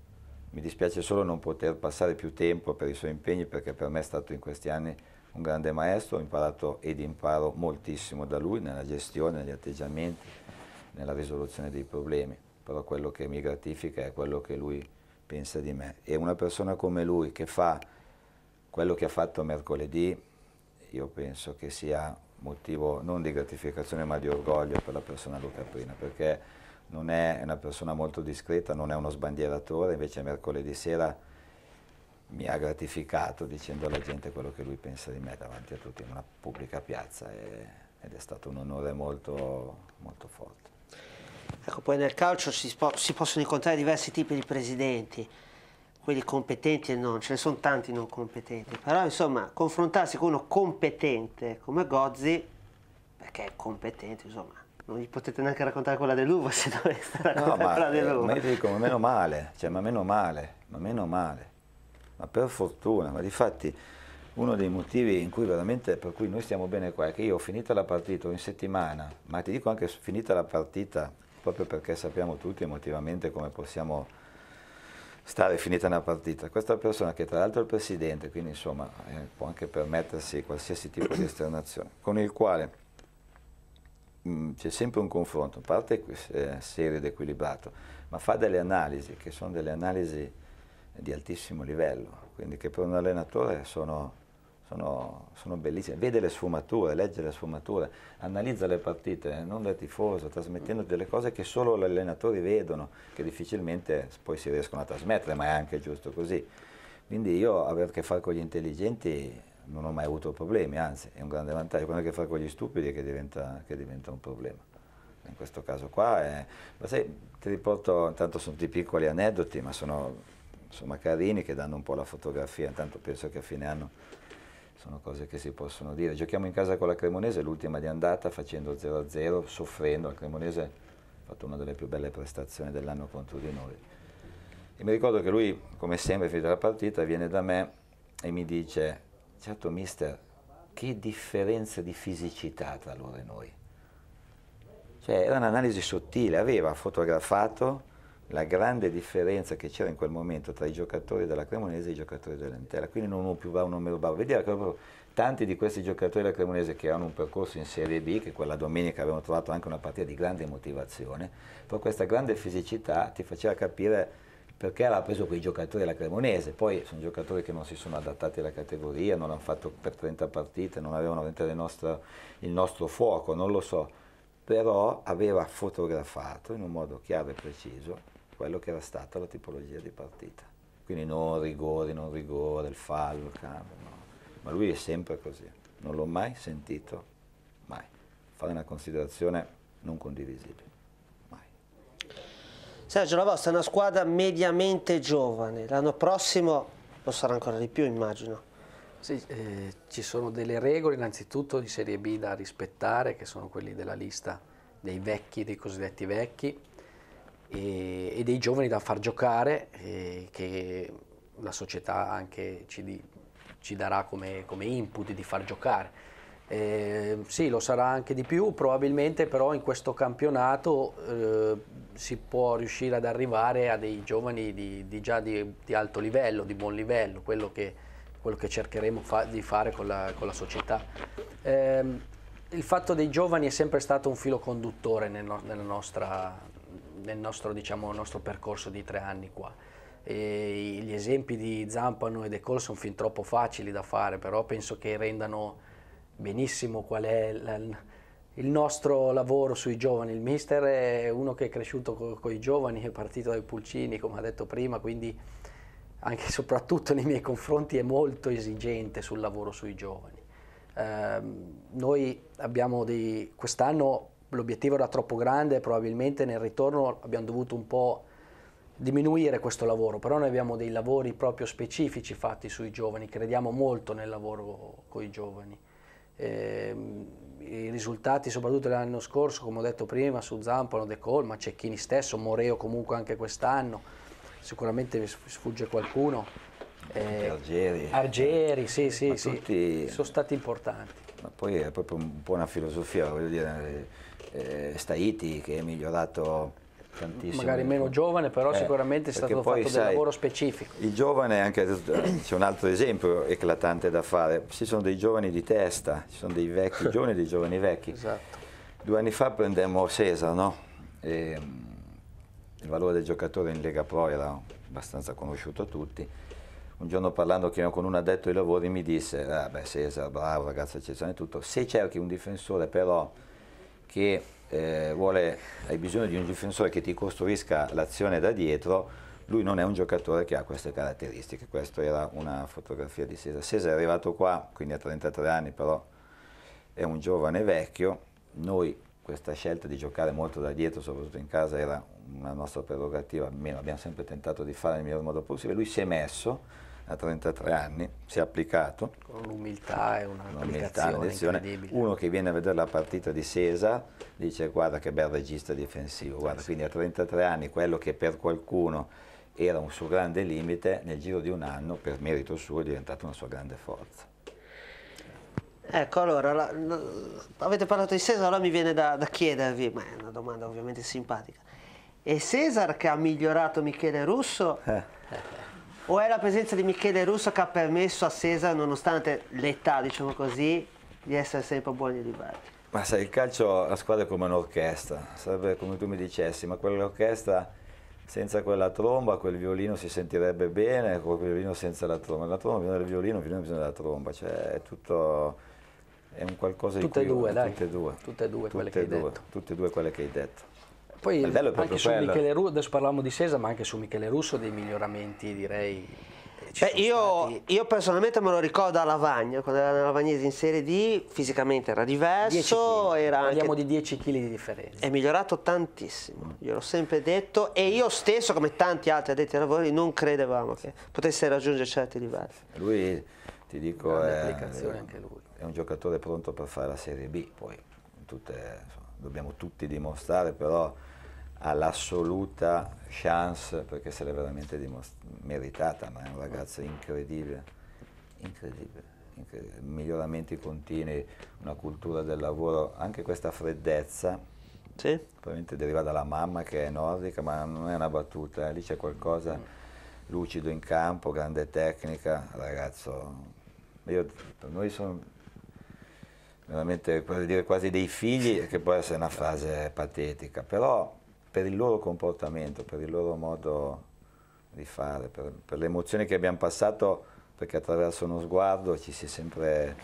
mi dispiace solo non poter passare più tempo per i suoi impegni, perché per me è stato in questi anni un grande maestro, ho imparato ed imparo moltissimo da lui nella gestione, negli atteggiamenti, nella risoluzione dei problemi, però quello che mi gratifica è quello che lui pensa di me. E una persona come lui che fa quello che ha fatto mercoledì, io penso che sia motivo non di gratificazione ma di orgoglio per la persona Luca Prina, perché non è una persona molto discreta, non è uno sbandieratore, invece mercoledì sera mi ha gratificato dicendo alla gente quello che lui pensa di me davanti a tutti in una pubblica piazza e, ed è stato un onore molto, molto forte. Ecco, poi nel calcio si, si possono incontrare diversi tipi di presidenti, quelli competenti e non, ce ne sono tanti non competenti, però insomma confrontarsi con uno competente come Gozzi, perché è competente insomma, non gli potete neanche raccontare quella dell'uva [laughs] se doveste raccontare no, ma, quella eh, dell'uva. Ma io dico, ma meno male, cioè, ma meno male, ma meno male, ma per fortuna, ma difatti uno dei motivi per cui noi stiamo bene qua è che io ho finito la partita in settimana, ma ti dico anche finita la partita, proprio perché sappiamo tutti emotivamente come possiamo stare finita una partita. Questa persona che tra l'altro è il presidente, quindi insomma eh, può anche permettersi qualsiasi tipo di esternazione, con il quale Mm, c'è sempre un confronto, in parte eh, serio ed equilibrato, ma fa delle analisi che sono delle analisi di altissimo livello, quindi che per un allenatore sono, sono, sono bellissime, vede le sfumature, legge le sfumature, analizza le partite, eh, non da tifoso, trasmettendo delle cose che solo gli allenatori vedono, che difficilmente poi si riescono a trasmettere, ma è anche giusto così. Quindi io avere a che fare con gli intelligenti non ho mai avuto problemi, anzi è un grande vantaggio, quando hai a che fare con gli stupidi è che diventa, che diventa un problema. In questo caso qua, è, ma sai, ti riporto, intanto sono dei piccoli aneddoti, ma sono insomma, carini che danno un po' la fotografia, intanto penso che a fine anno sono cose che si possono dire. Giochiamo in casa con la Cremonese, l'ultima di andata facendo 0-0, soffrendo, la Cremonese ha fatto una delle più belle prestazioni dell'anno contro di noi. E mi ricordo che lui, come sempre, finita la partita, viene da me e mi dice Certo, mister, che differenza di fisicità tra loro e noi. Cioè, era un'analisi sottile, aveva fotografato la grande differenza che c'era in quel momento tra i giocatori della Cremonese e i giocatori dell'Entella, quindi non uno più bravo, un meno bravo. Vedeva ecco, che proprio tanti di questi giocatori della Cremonese che hanno un percorso in Serie B, che quella domenica avevano trovato anche una partita di grande motivazione, però questa grande fisicità ti faceva capire perché aveva preso quei giocatori della Cremonese, poi sono giocatori che non si sono adattati alla categoria, non hanno fatto per 30 partite, non avevano nostre, il nostro fuoco, non lo so, però aveva fotografato in un modo chiaro e preciso quello che era stata la tipologia di partita. Quindi non rigori, non rigore, il fallo, il cambio, no. ma lui è sempre così, non l'ho mai sentito, mai, fare una considerazione non condivisibile. Sergio, la vostra è una squadra mediamente giovane, l'anno prossimo lo sarà ancora di più immagino. Sì, eh, ci sono delle regole innanzitutto di Serie B da rispettare, che sono quelli della lista dei vecchi, dei cosiddetti vecchi, e, e dei giovani da far giocare, che la società anche ci, di, ci darà come, come input di far giocare eh, sì, lo sarà anche di più, probabilmente però in questo campionato eh, si può riuscire ad arrivare a dei giovani di, di già di, di, alto livello, di buon livello, quello che, quello che cercheremo fa, di fare con la, con la società. Eh, il fatto dei giovani è sempre stato un filo conduttore nel, no, nel, nostra, nel nostro, diciamo, nostro, percorso di tre anni qua. E gli esempi di Zampano e De Col sono fin troppo facili da fare, però penso che rendano benissimo qual è la, il nostro lavoro sui giovani. Il mister è uno che è cresciuto con i giovani, è partito dai pulcini, come ha detto prima, quindi anche e soprattutto nei miei confronti è molto esigente sul lavoro sui giovani. Eh, noi abbiamo dei... quest'anno l'obiettivo era troppo grande, probabilmente nel ritorno abbiamo dovuto un po' diminuire questo lavoro, però noi abbiamo dei lavori proprio specifici fatti sui giovani, crediamo molto nel lavoro con i giovani. Ehm, i risultati soprattutto l'anno scorso, come ho detto prima, su Zampano, De Colma, Cecchini stesso, Moreo comunque anche quest'anno, sicuramente sfugge qualcuno. Eh, Argeri. Argeri, sì, sì, sì tutti... sono stati importanti. Ma poi è proprio un po' una filosofia, voglio dire, eh, Staiti che è migliorato Tantissimo. Magari meno giovane, però eh, sicuramente è stato fatto sai, del lavoro specifico. Il giovane, è anche [coughs] c'è un altro esempio eclatante da fare, ci sono dei giovani di testa, ci sono dei vecchi [laughs] giovani e dei giovani vecchi. Esatto. Due anni fa prendemmo Cesar, no? E, il valore del giocatore in Lega Pro era abbastanza conosciuto a tutti. Un giorno parlando con un addetto ai lavori mi disse, ah beh Cesar, bravo ragazzo eccezionale tutto, se cerchi un difensore però che eh, vuole, hai bisogno di un difensore che ti costruisca l'azione da dietro, lui non è un giocatore che ha queste caratteristiche, questa era una fotografia di Cesare. Cesare è arrivato qua, quindi a 33 anni, però è un giovane vecchio, noi questa scelta di giocare molto da dietro, soprattutto in casa, era una nostra prerogativa, almeno abbiamo sempre tentato di fare nel miglior modo possibile, lui si è messo, a 33 anni, si è applicato. Con un'umiltà e un'applicazione Uno che viene a vedere la partita di Sesa dice guarda che bel regista difensivo, guarda, eh sì. quindi a 33 anni quello che per qualcuno era un suo grande limite, nel giro di un anno, per merito suo, è diventato una sua grande forza. Ecco, allora, la, la, avete parlato di Cesar, allora mi viene da, da, chiedervi, ma è una domanda ovviamente simpatica, è Cesar che ha migliorato Michele Russo? Eh o è la presenza di Michele Russo che ha permesso a Cesar, nonostante l'età, diciamo così, di essere sempre buoni buoni livelli? Ma sai, il calcio, la squadra è come un'orchestra, sarebbe come tu mi dicessi, ma quell'orchestra senza quella tromba, quel violino si sentirebbe bene, quel violino senza la tromba. La tromba bisogna del violino, il violino bisogna della tromba, cioè è tutto... È un qualcosa tutte di cui... Tutte e due, dai. Tutte e due. Tutte e due tutte quelle due, che hai detto. Tutte e due quelle che hai detto. Poi anche su Michele Russo, adesso parlavamo di Sesa, ma anche su Michele Russo dei miglioramenti direi eh, Beh, io, io, personalmente me lo ricordo a Lavagna, quando era nella Lavagnese in Serie D, fisicamente era diverso. Era Parliamo anche... di 10 kg di differenza. È migliorato tantissimo, gliel'ho sempre detto, e io stesso, come tanti altri addetti ai lavori, non credevamo che potesse raggiungere certi livelli. Lui, ti dico, è, è, un giocatore pronto per fare la Serie B, poi tutte, insomma, dobbiamo tutti dimostrare, però ha l'assoluta chance, perché se l'è veramente meritata, ma è un ragazzo incredibile, incredibile, incredibile, miglioramenti continui, una cultura del lavoro, anche questa freddezza, sì. probabilmente deriva dalla mamma che è nordica, ma non è una battuta, eh. lì c'è qualcosa lucido in campo, grande tecnica, ragazzo, io, per noi sono veramente dire, quasi dei figli, che può essere una frase patetica, però per il loro comportamento, per il loro modo di fare, per, per le emozioni che abbiamo passato, perché attraverso uno sguardo ci si è sempre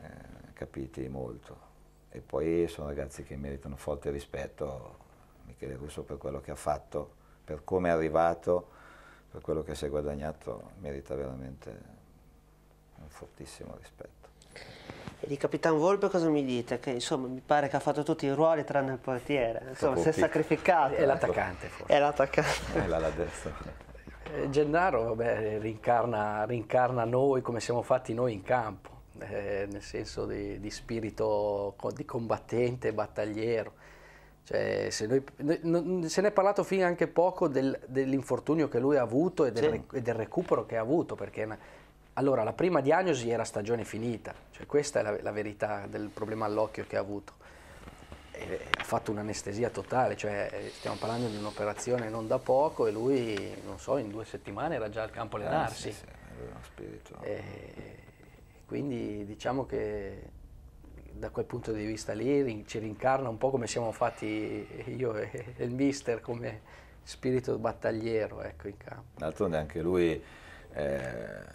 eh, capiti molto. E poi sono ragazzi che meritano forte rispetto, Michele Russo per quello che ha fatto, per come è arrivato, per quello che si è guadagnato, merita veramente un fortissimo rispetto. E di Capitan Volpe cosa mi dite? Che insomma mi pare che ha fatto tutti i ruoli tranne il portiere, insomma Caputi. si è sacrificato. È l'attaccante forse. È l'attaccante. È l'ala destra. Gennaro vabbè, rincarna, rincarna noi come siamo fatti noi in campo. Eh, nel senso di, di, spirito di combattente, battagliero. Cioè, se, noi, se, ne è parlato fin anche poco del, dell'infortunio che lui ha avuto e del, sì. e del, recupero che ha avuto, perché allora, la prima diagnosi era stagione finita, cioè questa è la, la verità del problema all'occhio che ha avuto. E, ha fatto un'anestesia totale, cioè eh, stiamo parlando di un'operazione non da poco e lui, non so, in due settimane era già al campo a eh, allenarsi. Eh, sì, sì, e, quindi diciamo che da quel punto di vista lì ci rincarna un po' come siamo fatti io e il mister, come spirito battagliero ecco, in campo. D'altronde anche lui eh,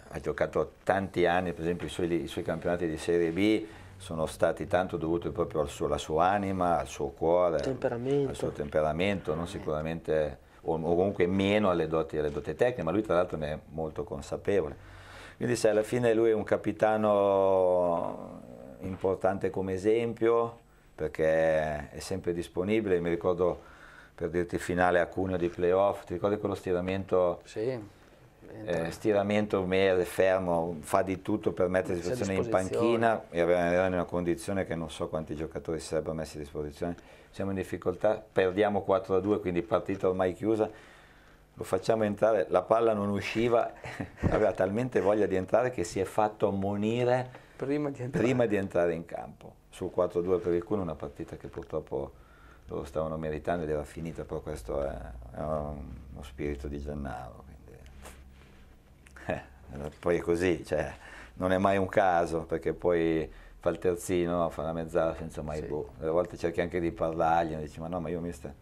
ha giocato tanti anni, per esempio i suoi, i suoi, campionati di Serie B sono stati tanto dovuti proprio al suo, alla sua anima, al suo cuore, al suo temperamento, non sicuramente, o, o comunque meno alle doti, alle doti tecniche, ma lui tra l'altro ne è molto consapevole. Quindi se alla fine lui è un capitano importante come esempio, perché è sempre disponibile, mi ricordo per dirti finale a Cuneo di playoff, ti ricordi quello stiramento? Sì eh, stiramento, mele, fermo, fa di tutto per mettere a disposizione in panchina e era in una condizione che non so quanti giocatori si sarebbero messi a disposizione. Siamo in difficoltà, perdiamo 4 a 2, quindi partita ormai chiusa. Lo facciamo entrare, la palla non usciva, [laughs] aveva talmente voglia di entrare che si è fatto ammonire prima di entrare, prima di entrare in campo. Sul 4-2 per il culo, una partita che purtroppo loro stavano meritando ed era finita, però questo è, è uno spirito di Gennaro eh, poi è così, cioè, non è mai un caso perché poi fa il terzino, fa la mezzala senza mai sì. boh. A volte cerchi anche di parlargli, dici ma no, ma io mister...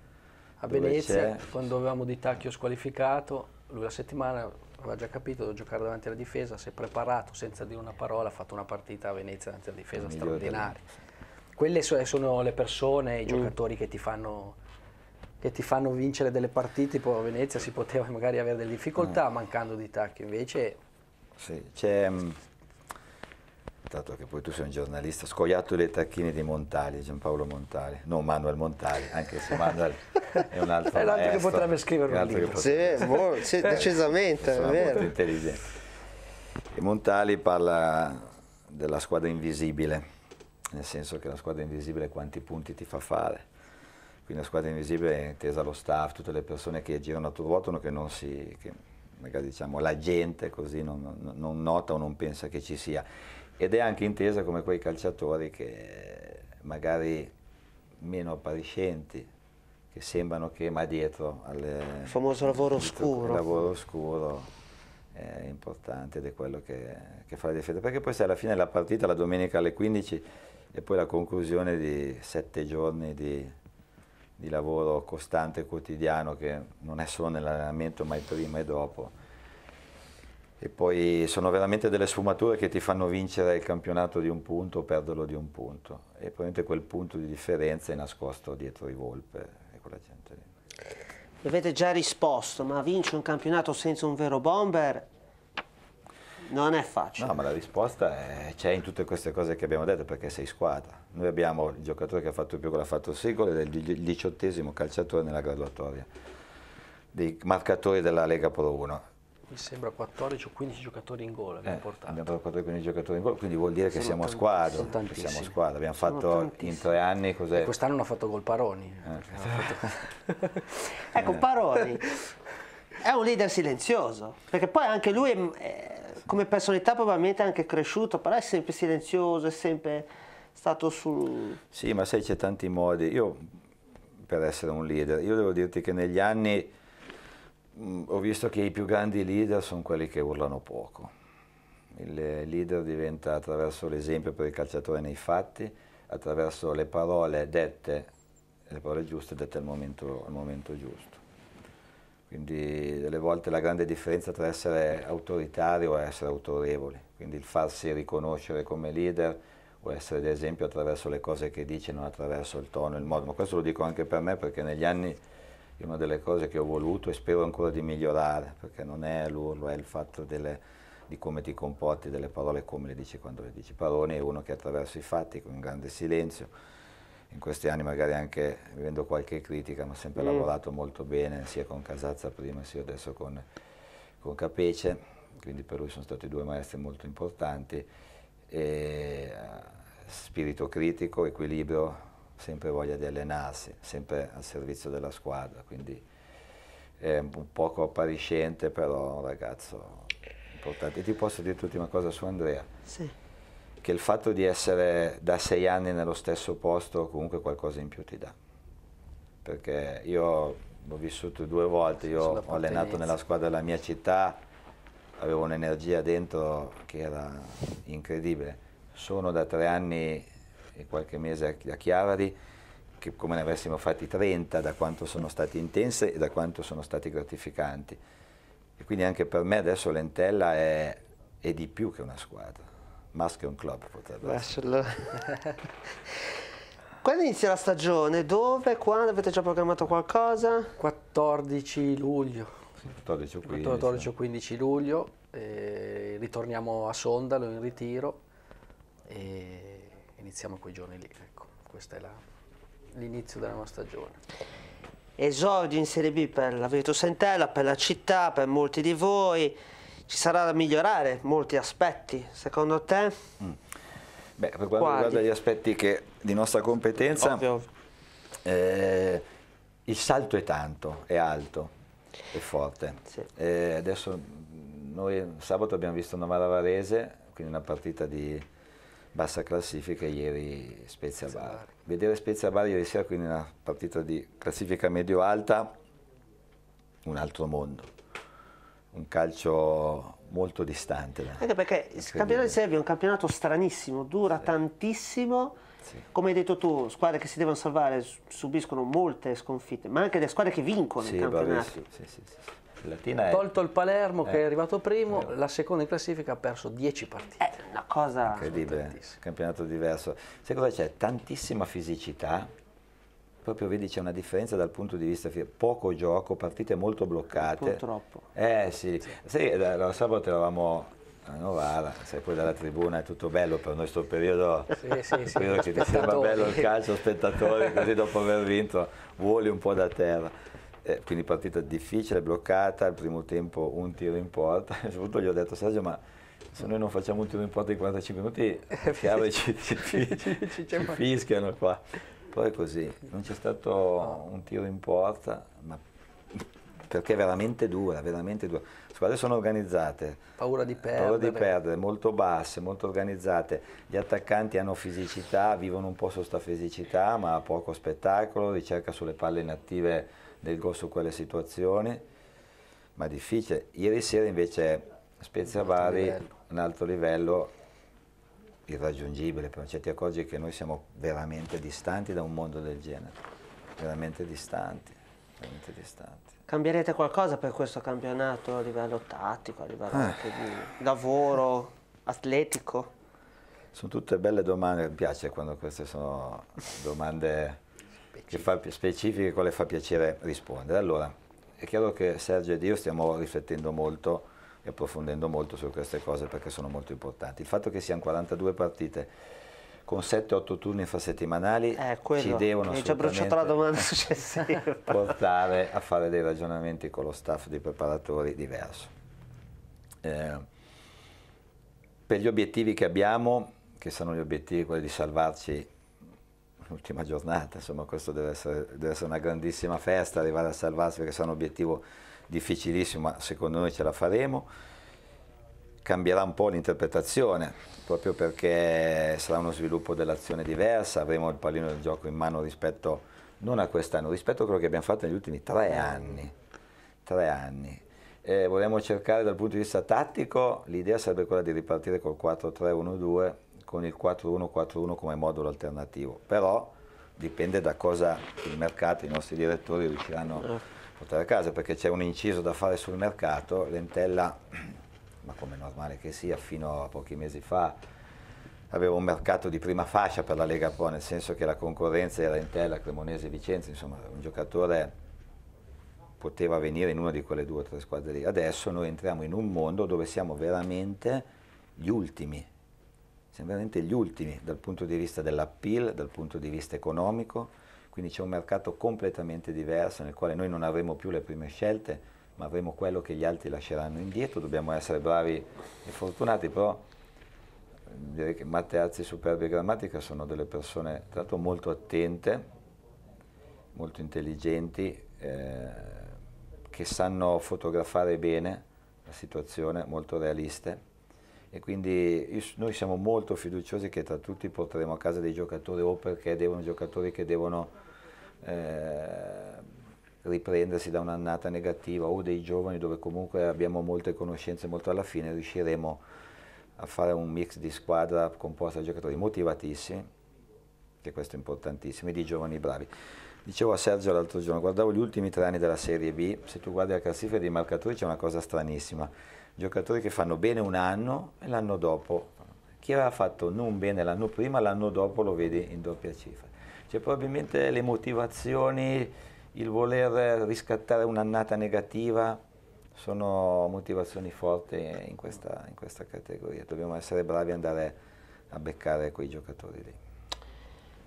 A Venezia, quando avevamo di tacchio squalificato, lui la settimana aveva già capito di giocare davanti alla difesa, si è preparato senza dire una parola, ha fatto una partita a Venezia davanti alla difesa straordinaria. Quelle eh, sono le persone, i mm. giocatori mm. che, ti fanno, che ti fanno vincere delle partite, poi a Venezia si poteva magari avere delle difficoltà mm. mancando di tacchio, invece sì, c'è... Mm, dato che poi tu sei un giornalista, scoiattoli e tacchini di Montali, Giampaolo Montali, non Manuel Montali, anche se Manuel è un altro [laughs] È l'altro che potrebbe scrivere un libro. Sì, mo, sì, eh, decisamente, è vero. molto intelligente. E Montali parla della squadra invisibile, nel senso che la squadra invisibile quanti punti ti fa fare. Quindi la squadra invisibile è intesa allo staff, tutte le persone che girano a tuo vuoto, che non si... Che, magari diciamo la gente così non, non nota o non pensa che ci sia. Ed è anche intesa come quei calciatori che magari meno appariscenti, che sembrano che ma dietro al famoso lavoro oscuro il lavoro scuro è importante ed è quello che, che fa la difesa perché poi se alla fine la partita la domenica alle 15 e poi la conclusione di sette giorni di di lavoro costante e quotidiano che non è solo nell'allenamento ma è prima e dopo. E poi sono veramente delle sfumature che ti fanno vincere il campionato di un punto o perderlo di un punto. E probabilmente quel punto di differenza è nascosto dietro i volpe e quella gente lì. avete già risposto, ma vince un campionato senza un vero bomber non è facile. No, ma la risposta c'è in tutte queste cose che abbiamo detto perché sei squadra. Noi abbiamo il giocatore che ha fatto più gol, ha fatto il secolo ed è il diciottesimo calciatore nella graduatoria dei marcatori della Lega Pro 1 mi sembra 14 o 15 giocatori in gol è eh, portato. Abbiamo portato 14 giocatori in gol, quindi vuol dire che siamo, squadra, che siamo squadra. Abbiamo sono fatto tantissimi. in tre anni cos'è? Quest'anno hanno fatto gol Paroni. Eh. Fatto... [laughs] ecco, Paroni è un leader silenzioso, perché poi anche lui è, come personalità probabilmente è anche cresciuto, però è sempre silenzioso, è sempre stato sul... Sì, ma sai c'è tanti modi. Io, per essere un leader, io devo dirti che negli anni mh, mm, ho visto che i più grandi leader sono quelli che urlano poco. Il leader diventa attraverso l'esempio per il calciatore nei fatti, attraverso le parole dette, le parole giuste dette al momento, al momento giusto. Quindi delle volte la grande differenza tra essere autoritario e essere autorevole, quindi il farsi riconoscere come leader o essere ad esempio attraverso le cose che dice, non attraverso il tono, il modo. Ma questo lo dico anche per me perché negli anni è una delle cose che ho voluto e spero ancora di migliorare, perché non è l'urlo, è il fatto delle, di come ti comporti, delle parole, come le dici quando le dici. Paroni è uno che attraverso i fatti, con un grande silenzio, in questi anni magari anche vivendo qualche critica, ma ho sempre mm. lavorato molto bene sia con Casazza prima sia adesso con, con Capece, quindi per lui sono stati due maestri molto importanti. E, eh, spirito critico, equilibrio, sempre voglia di allenarsi, sempre al servizio della squadra, quindi è un poco appariscente però un ragazzo importante. E Ti posso dire l'ultima cosa su Andrea? Sì che il fatto di essere da sei anni nello stesso posto comunque qualcosa in più ti dà. Perché io l'ho vissuto due volte, io ho allenato nella squadra della mia città, avevo un'energia dentro che era incredibile. Sono da tre anni e qualche mese a Chiavari, che come ne avessimo fatti 30 da quanto sono stati intense e da quanto sono stati gratificanti. E quindi anche per me adesso l'Entella è, è di più che una squadra Maschio è un club potrebbe essere. [laughs] Quando inizia la stagione? Dove? Quando? Avete già programmato qualcosa? 14 luglio. 14 o 15, 14 eh. o 15 luglio. Eh, ritorniamo a Sondalo in ritiro e iniziamo quei giorni lì. Ecco, questo è l'inizio della nostra stagione. Esordio in Serie B per la Virtus Entella, per la città, per molti di voi ci sarà da migliorare molti aspetti, secondo te? Mm. Beh, per quanto Quali? riguarda gli aspetti che, di nostra competenza, eh, il salto è tanto, è alto, è forte. Sì. Eh, adesso noi sabato abbiamo visto Novara Varese, quindi una partita di bassa classifica, ieri Spezia Bari. Vedere Spezia Bar ieri sera, quindi una partita di classifica medio-alta, un altro mondo un calcio molto distante. Da... Anche perché il campionato di Serbia è un campionato stranissimo, dura sì. tantissimo. Sì. Come hai detto tu, squadre che si devono salvare subiscono molte sconfitte, ma anche le squadre che vincono sì, il campionato. Sì, sì, Latina Tolto è... il Palermo eh. che è eh. arrivato primo, eh. la seconda in classifica ha perso 10 partite. È eh, una cosa incredibile, campionato diverso. Sai cosa c'è? Tantissima fisicità, proprio vedi c'è una differenza dal punto di vista poco gioco, partite molto bloccate. Purtroppo. Eh sì, sì. sì la, sabato eravamo a Novara, sai poi dalla tribuna è tutto bello per il nostro periodo, sì, sì, sì, che ti sembra bello il calcio, spettatore, così dopo aver vinto voli un po' da terra. Eh, quindi partita difficile, bloccata, al primo tempo un tiro in porta, soprattutto gli ho detto Sergio ma se noi non facciamo un tiro in porta di 45 minuti, chiaro, ci, ci, ci, ci fischiano qua. Poi così, non c'è stato un tiro in porta, ma perché è veramente dura, veramente dura. Le squadre sono organizzate. Paura di perdere. Paura di perdere, molto basse, molto organizzate. Gli attaccanti hanno fisicità, vivono un po' su questa fisicità, ma poco spettacolo, ricerca sulle palle inattive del gol su quelle situazioni. Ma difficile. Ieri sera invece Spezia Bari, un altro livello irraggiungibile per cioè, ti accorgi che noi siamo veramente distanti da un mondo del genere, veramente distanti, veramente distanti. Cambierete qualcosa per questo campionato a livello tattico, a livello ah. di lavoro, atletico? Sono tutte belle domande, mi piace quando queste sono domande specifiche, specifiche con fa piacere rispondere. Allora, è chiaro che Sergio ed io stiamo riflettendo molto e approfondendo molto su queste cose perché sono molto importanti. Il fatto che siano 42 partite con 7-8 turni infrasettimanali eh, ci devono ci [laughs] [laughs] portare a fare dei ragionamenti con lo staff di preparatori diverso. Eh, per gli obiettivi che abbiamo, che sono gli obiettivi quelli di salvarci l'ultima giornata, insomma questo deve essere, deve essere una grandissima festa, arrivare a salvarsi perché sarà un obiettivo difficilissima, secondo noi ce la faremo. Cambierà un po' l'interpretazione, proprio perché sarà uno sviluppo dell'azione diversa, avremo il pallino del gioco in mano rispetto, non a quest'anno, rispetto a quello che abbiamo fatto negli ultimi tre eh. anni. Tre anni. Eh, vorremmo cercare dal punto di vista tattico, l'idea sarebbe quella di ripartire col 4-3-1-2 con il 4-1-4-1 come modulo alternativo, però dipende da cosa il mercato, i nostri direttori riusciranno a... Eh portare a casa perché c'è un inciso da fare sul mercato, Lentella, [clears throat] ma come normale che sia, fino a pochi mesi fa aveva un mercato di prima fascia per la Lega Pro, nel senso che la concorrenza era Lentella, Cremonese, Vicenza, insomma un giocatore poteva venire in una di quelle due o tre squadre lì. Adesso noi entriamo in un mondo dove siamo veramente gli ultimi, siamo veramente gli ultimi dal punto di vista dell'appeal, dal punto di vista economico, quindi c'è un mercato completamente diverso nel quale noi non avremo più le prime scelte, ma avremo quello che gli altri lasceranno indietro, dobbiamo essere bravi e fortunati, però eh, direi che Matteazzi, Superbi e Grammatica sono delle persone tra l'altro molto attente, molto intelligenti, eh, che sanno fotografare bene la situazione, molto realiste e quindi io, noi siamo molto fiduciosi che tra tutti porteremo a casa dei giocatori o perché devono giocatori che devono eh, riprendersi da un'annata negativa o dei giovani dove comunque abbiamo molte conoscenze, molto alla fine riusciremo a fare un mix di squadra composta da giocatori motivatissimi, che questo è importantissimo, e di giovani bravi. Dicevo a Sergio l'altro giorno, guardavo gli ultimi tre anni della Serie B, se tu guardi la classifica dei marcatori c'è una cosa stranissima, giocatori che fanno bene un anno e l'anno dopo, chi aveva fatto non bene l'anno prima, l'anno dopo lo vedi in doppia cifra. Cioè probabilmente le motivazioni, il voler riscattare un'annata negativa sono motivazioni forti in questa, in questa categoria. Dobbiamo essere bravi ad andare a beccare quei giocatori lì.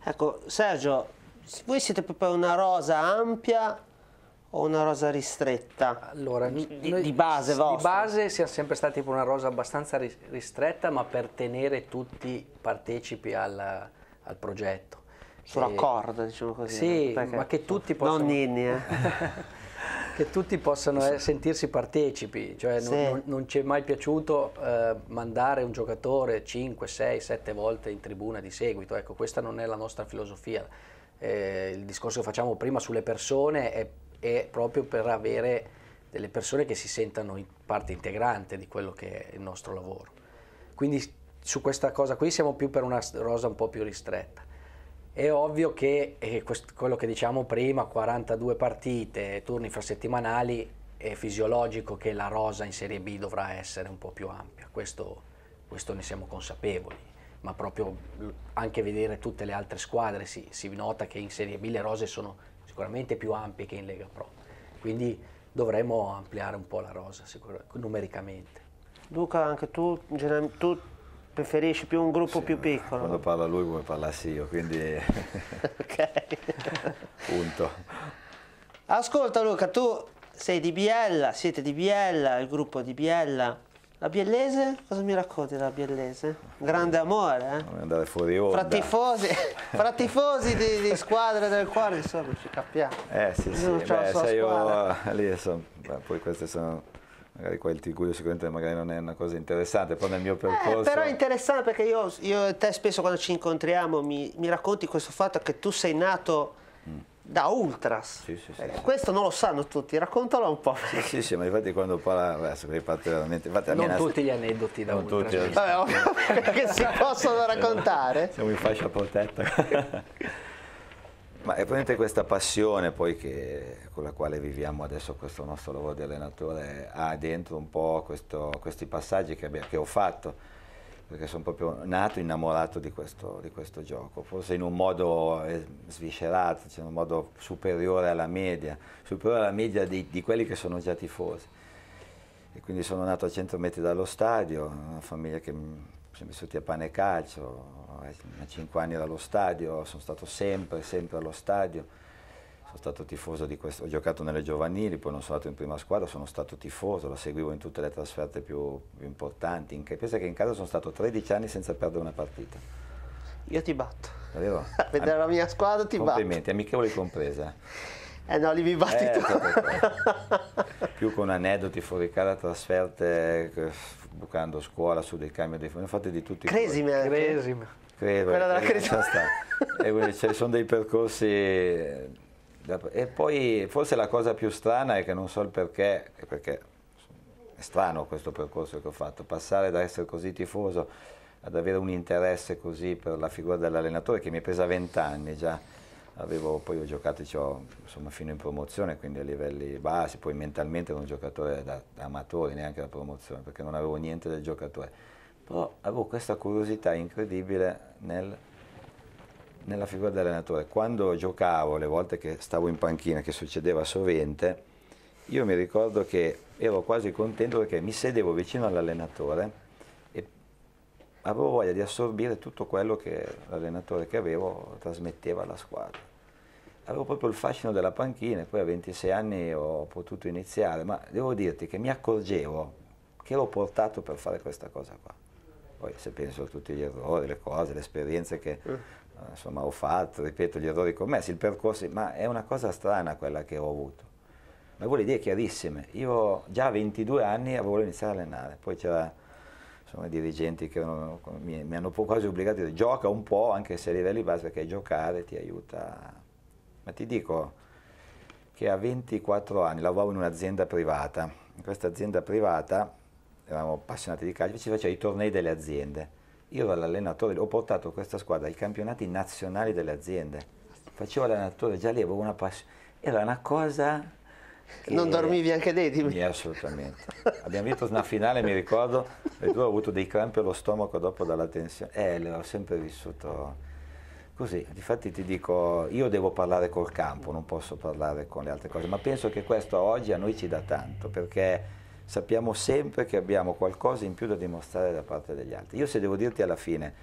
Ecco, Sergio, voi siete proprio una rosa ampia o una rosa ristretta? Allora, di, noi, di base vostra? Di base siamo sempre stati una rosa abbastanza ristretta, ma per tenere tutti partecipi al, al progetto sulla corda, diciamo così. Sì, ma che tutti possono... Non ninni, eh. [laughs] che tutti possano sì. Eh, sentirsi partecipi, cioè sì. non, non ci è mai piaciuto eh, mandare un giocatore 5, 6, 7 volte in tribuna di seguito, ecco questa non è la nostra filosofia, eh, il discorso che facciamo prima sulle persone è, è proprio per avere delle persone che si sentano in parte integrante di quello che è il nostro lavoro, quindi su questa cosa qui siamo più per una rosa un po' più ristretta. È ovvio che eh, questo, quello che diciamo prima, 42 partite, turni frasettimanali, è fisiologico che la rosa in Serie B dovrà essere un po' più ampia, questo, questo ne siamo consapevoli, ma proprio anche vedere tutte le altre squadre si, si, nota che in Serie B le rose sono sicuramente più ampie che in Lega Pro, quindi dovremmo ampliare un po' la rosa numericamente. Luca, anche tu, tu Preferisci più un gruppo sì, più piccolo? Quando parla lui vuoi parlassi io, quindi... [laughs] ok. [laughs] Punto. Ascolta Luca, tu sei di Biella, siete di Biella, il gruppo di Biella. La Biellese? Cosa mi racconti della Biellese? Grande amore, eh? Andare fuori onda. Fra tifosi, [laughs] fra tifosi di, di, squadre del cuore, insomma, ci capiamo. Eh sì, sì, Beh, so sai, io lì, insomma, poi queste sono magari qua il Tigurio sicuramente magari non è una cosa interessante, poi nel mio eh, percorso... Eh, però è interessante perché io, io, e te spesso quando ci incontriamo mi, mi racconti questo fatto che tu sei nato mm. da ultras, sì, sì, sì, eh, questo non lo sanno tutti, raccontalo un po'. [laughs] Sì, sì, ma infatti quando parla, beh, se parte veramente... Infatti, non tutti gli aneddoti da non ultras. Tutti. Eh. Vabbè, [laughs] che si possono raccontare. Siamo in fascia protetta. [laughs] Ma è praticamente questa passione poi che, con la quale viviamo adesso questo nostro lavoro di allenatore ha dentro un po' questo, questi passaggi che, che, ho fatto, perché sono proprio nato innamorato di questo, di questo gioco, forse in un modo eh, sviscerato, cioè in un modo superiore alla media, superiore alla media di, di quelli che sono già tifosi. E quindi sono nato a 100 metri dallo stadio, una famiglia che siamo vissuti a pane e calcio, eh, a cinque anni dallo stadio, sono stato sempre, sempre allo stadio, sono stato tifoso di questo, ho giocato nelle giovanili, poi non sono andato in prima squadra, sono stato tifoso, la seguivo in tutte le trasferte più, più importanti, in, pensa che in casa sono stato 13 anni senza perdere una partita. Io ti batto. Davvero? A [laughs] vedere la mia squadra ti batto. Complimenti, amichevoli compresa. Eh no, li vi batti eh, [laughs] Più con aneddoti fuori casa, trasferte, eh, bucando scuola su dei camion, dei... ne fate di tutti. Cresime. Cresime. Credo, Quella della eh, cresima. e quindi ci sono dei percorsi... Eh, da... E poi forse la cosa più strana è che non so il perché, perché è strano questo percorso che ho fatto, passare da essere così tifoso ad avere un interesse così per la figura dell'allenatore che mi pesa vent'anni già Avevo, poi ho giocato diciamo, insomma, fino in promozione, quindi a livelli bassi, poi mentalmente ero un giocatore da, da amatore, neanche da promozione, perché non avevo niente del giocatore. Però avevo questa curiosità incredibile nel, nella figura dell'allenatore. Quando giocavo, le volte che stavo in panchina, che succedeva sovente, io mi ricordo che ero quasi contento perché mi sedevo vicino all'allenatore e avevo voglia di assorbire tutto quello che l'allenatore che avevo trasmetteva alla squadra avevo proprio il fascino della panchina e poi a 26 anni ho potuto iniziare, ma devo dirti che mi accorgevo che l'ho portato per fare questa cosa qua. Poi se penso a tutti gli errori, le cose, le esperienze che eh. Eh, insomma, ho fatto, ripeto, gli errori commessi, il percorso, ma è una cosa strana quella che ho avuto. Ma avevo dire chiarissime. Io già a 22 anni avevo iniziare a allenare, poi c'era insomma, dirigenti che erano, mi, mi, hanno quasi obbligato a dire gioca un po', anche se a livelli bassi, perché giocare ti aiuta A ma ti dico che a 24 anni lavoravo in un'azienda privata, in questa azienda privata eravamo appassionati di calcio, si faceva i tornei delle aziende, io ero l'allenatore, ho portato questa squadra ai campionati nazionali delle aziende, facevo l'allenatore, già lì avevo una passione, era una cosa... Non dormivi anche te, dimmi. assolutamente. Abbiamo vinto una finale, mi ricordo, e tu ho avuto dei crampi allo stomaco dopo dalla tensione. Eh, l'ho sempre vissuto Così, infatti ti dico, io devo parlare col campo, non posso parlare con le altre cose, ma penso che questo oggi a noi ci dà tanto, perché sappiamo sempre che abbiamo qualcosa in più da dimostrare da parte degli altri. Io se devo dirti alla fine,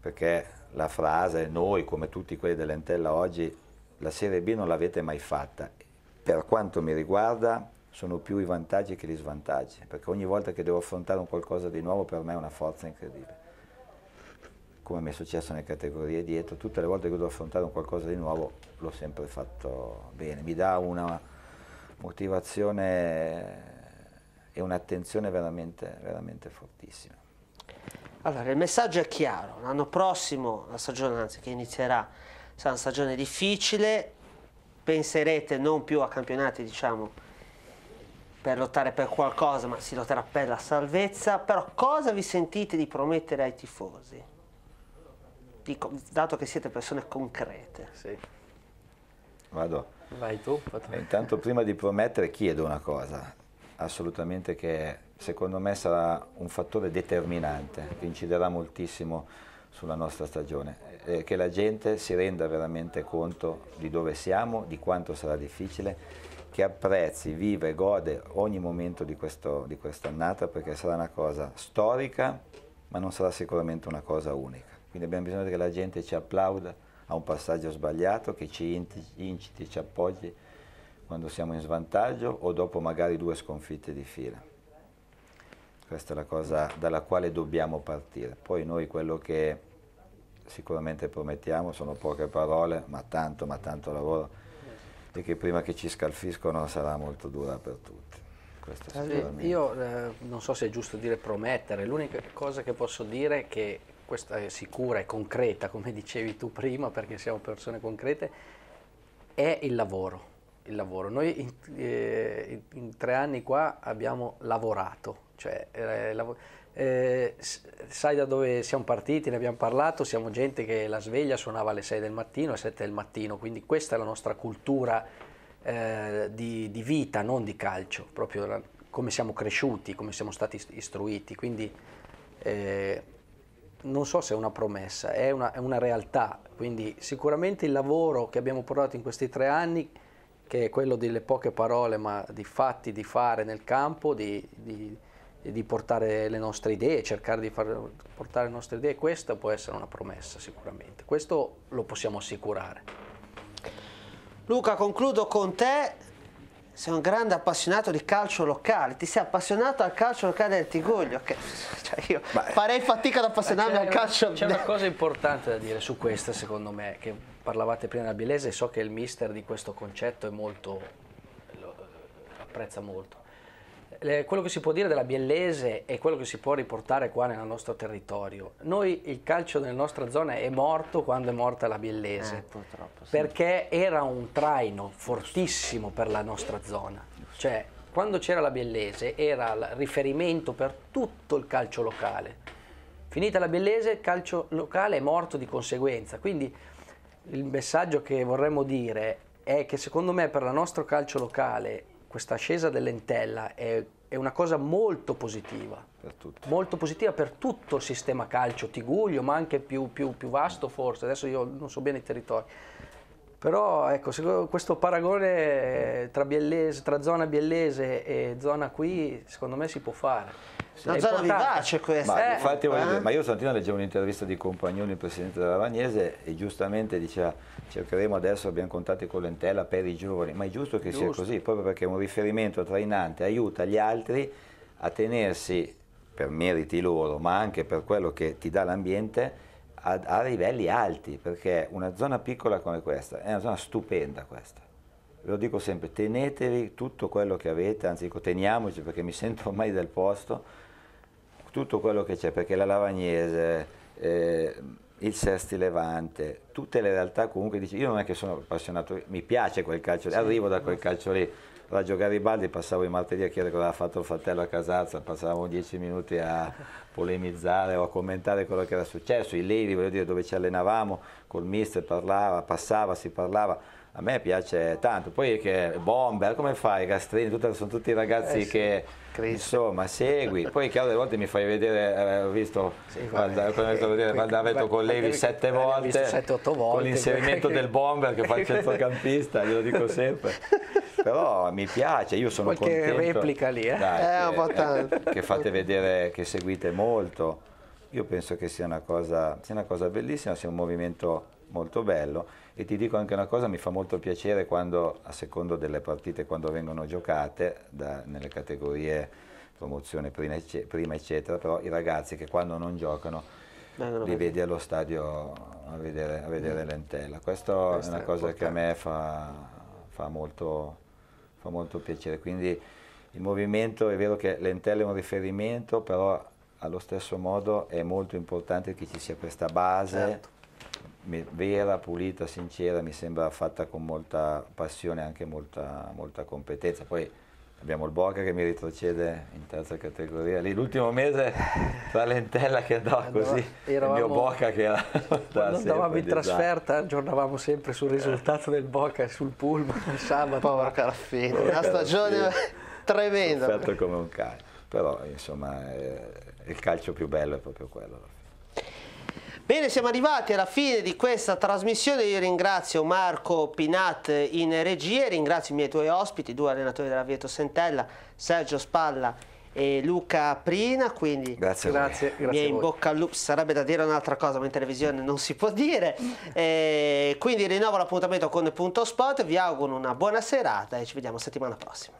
perché la frase, noi come tutti quelli dell'Entella oggi, la Serie B non l'avete mai fatta, per quanto mi riguarda sono più i vantaggi che gli svantaggi, perché ogni volta che devo affrontare un qualcosa di nuovo per me è una forza incredibile come mi è successo nelle categorie dietro, tutte le volte che devo affrontare un qualcosa di nuovo l'ho sempre fatto bene, mi dà una motivazione e un'attenzione veramente, veramente fortissima. Allora, il messaggio è chiaro, l'anno prossimo, la stagione anzi che inizierà, sarà una stagione difficile, penserete non più a campionati, diciamo, per lottare per qualcosa, ma si lotterà per la salvezza, però cosa vi sentite di promettere ai tifosi? piccolo, dato che siete persone concrete. Sì. Vado. Vai tu. E eh, intanto prima di promettere chiedo una cosa, assolutamente che secondo me sarà un fattore determinante, che inciderà moltissimo sulla nostra stagione, eh, eh che la gente si renda veramente conto di dove siamo, di quanto sarà difficile, che apprezzi, vive, gode ogni momento di, quest'annata, quest perché sarà una cosa storica, ma non sarà sicuramente una cosa unica quindi abbiamo bisogno che la gente ci applauda a un passaggio sbagliato, che ci inciti, ci appoggi quando siamo in svantaggio o dopo magari due sconfitte di fila. Questa è la cosa dalla quale dobbiamo partire. Poi noi quello che sicuramente promettiamo sono poche parole, ma tanto, ma tanto lavoro e che prima che ci scalfiscono sarà molto dura per tutti. Questo eh, sicuramente. Io eh, non so se è giusto dire promettere, l'unica cosa che posso dire è che questa è sicura e concreta, come dicevi tu prima, perché siamo persone concrete, è il lavoro. Il lavoro. Noi in, eh, in tre anni qua abbiamo lavorato, cioè, eh, lav- eh, sai da dove siamo partiti, ne abbiamo parlato, siamo gente che la sveglia suonava alle 6 del mattino, alle 7 del mattino, quindi questa è la nostra cultura eh, di, di, vita, non di calcio, proprio la, come siamo cresciuti, come siamo stati istruiti. Quindi, eh, non so se è una promessa, è una, è una, realtà, quindi sicuramente il lavoro che abbiamo portato in questi tre anni, che è quello delle poche parole, ma di fatti, di fare nel campo, di, di, di portare le nostre idee, cercare di far, portare le nostre idee, questa può essere una promessa sicuramente, questo lo possiamo assicurare. Luca, concludo con te, sei un grande appassionato di calcio locale, ti sei appassionato al calcio locale del Tiguglio, che cioè io Beh. farei fatica ad appassionarmi al calcio. C'è una cosa importante da dire su questo, secondo me, che parlavate prima della Bielese, so che il mister di questo concetto è molto, lo, apprezza molto quello che si può dire della Biellese è quello che si può riportare qua nel nostro territorio. Noi il calcio nella nostra zona è morto quando è morta la Biellese, eh, sì. perché era un traino fortissimo per la nostra zona. Cioè, quando c'era la Biellese era il riferimento per tutto il calcio locale. Finita la Biellese il calcio locale è morto di conseguenza, quindi il messaggio che vorremmo dire è che secondo me per il nostro calcio locale questa ascesa dell'entella è, è, una cosa molto positiva. Molto positiva per tutto il sistema calcio, Tiguglio, ma anche più, più, più vasto forse, adesso io non so bene i territori. Però ecco, questo paragone tra, biellese, tra, zona biellese e zona qui, secondo me si può fare. Sì. Una zona vivace questa. Ma, eh, infatti, eh? ma io stamattina leggevo un'intervista di Compagnoni, il presidente della Vagnese, e giustamente diceva cercheremo adesso, abbiamo contatti con l'entella per i giovani, ma è giusto che giusto. sia così, proprio perché è un riferimento trainante, aiuta gli altri a tenersi, per meriti loro, ma anche per quello che ti dà l'ambiente, a, a livelli alti, perché una zona piccola come questa è una zona stupenda questa lo dico sempre, tenetevi tutto quello che avete, anzi dico teniamoci perché mi [laughs] sento ormai del posto, tutto quello che c'è, perché la Lavagnese, eh, il Sesti Levante, tutte le realtà comunque, dice, io non è che sono appassionato, mi piace quel calcio, sì. arrivo da quel calcio lì, Radio Garibaldi, passavo il martedì a chiedere cosa aveva fatto il fratello a Casazza, passavamo dieci minuti a polemizzare o a commentare quello che era successo, i levi, voglio dire, dove ci allenavamo, col mister parlava, passava, si parlava, a me piace tanto. Poi che Bomber, come fai? Castrini, tutto, sono tutti ragazzi eh sì, che Cristo. insomma segui. [laughs] Poi chiaro delle volte mi fai vedere, eh, ho visto sì, eh, Valdavetto con Levi sette volte, volte con l'inserimento del Bomber che fa il centrocampista, glielo dico [laughs] sempre. Però mi piace, io sono Qualche contento. Qualche replica lì, eh? Dai, eh, che, che fate vedere, che seguite molto. Io penso che sia una cosa, sia una cosa bellissima, sia un movimento molto bello e ti dico anche una cosa, mi fa molto piacere quando a secondo delle partite quando vengono giocate da, nelle categorie promozione prima, prima, eccetera, però i ragazzi che quando non giocano Vengono li vedi allo stadio a vedere, a vedere mm. l'entella. Questa è una cosa che a me fa, fa, molto, fa molto piacere. Quindi il movimento è vero che l'entella è un riferimento, però allo stesso modo è molto importante che ci sia questa base. Certo vera, pulita, sincera, mi sembra fatta con molta passione e anche molta, molta, competenza. Poi abbiamo il Boca che mi ritrocede in terza categoria, lì l'ultimo mese tra [laughs] l'entella che andava così, eravamo, il mio Boca che era... Quando andavamo in trasferta aggiornavamo sempre sul risultato del Boca e sul pullman il [laughs] sabato. Povera Caraffini, una stagione tremenda. Fatto come un calcio, però insomma eh, il calcio più bello è proprio quello Bene, siamo arrivati alla fine di questa trasmissione, io ringrazio Marco Pinat in regia, ringrazio i miei due ospiti, due allenatori della Vieto Sentella, Sergio Spalla e Luca Prina, quindi grazie, grazie, grazie in bocca al lupo, sarebbe da dire un'altra cosa ma in televisione non si può dire, [laughs] e eh, quindi rinnovo l'appuntamento con Punto Spot, vi auguro una buona serata e ci vediamo settimana prossima.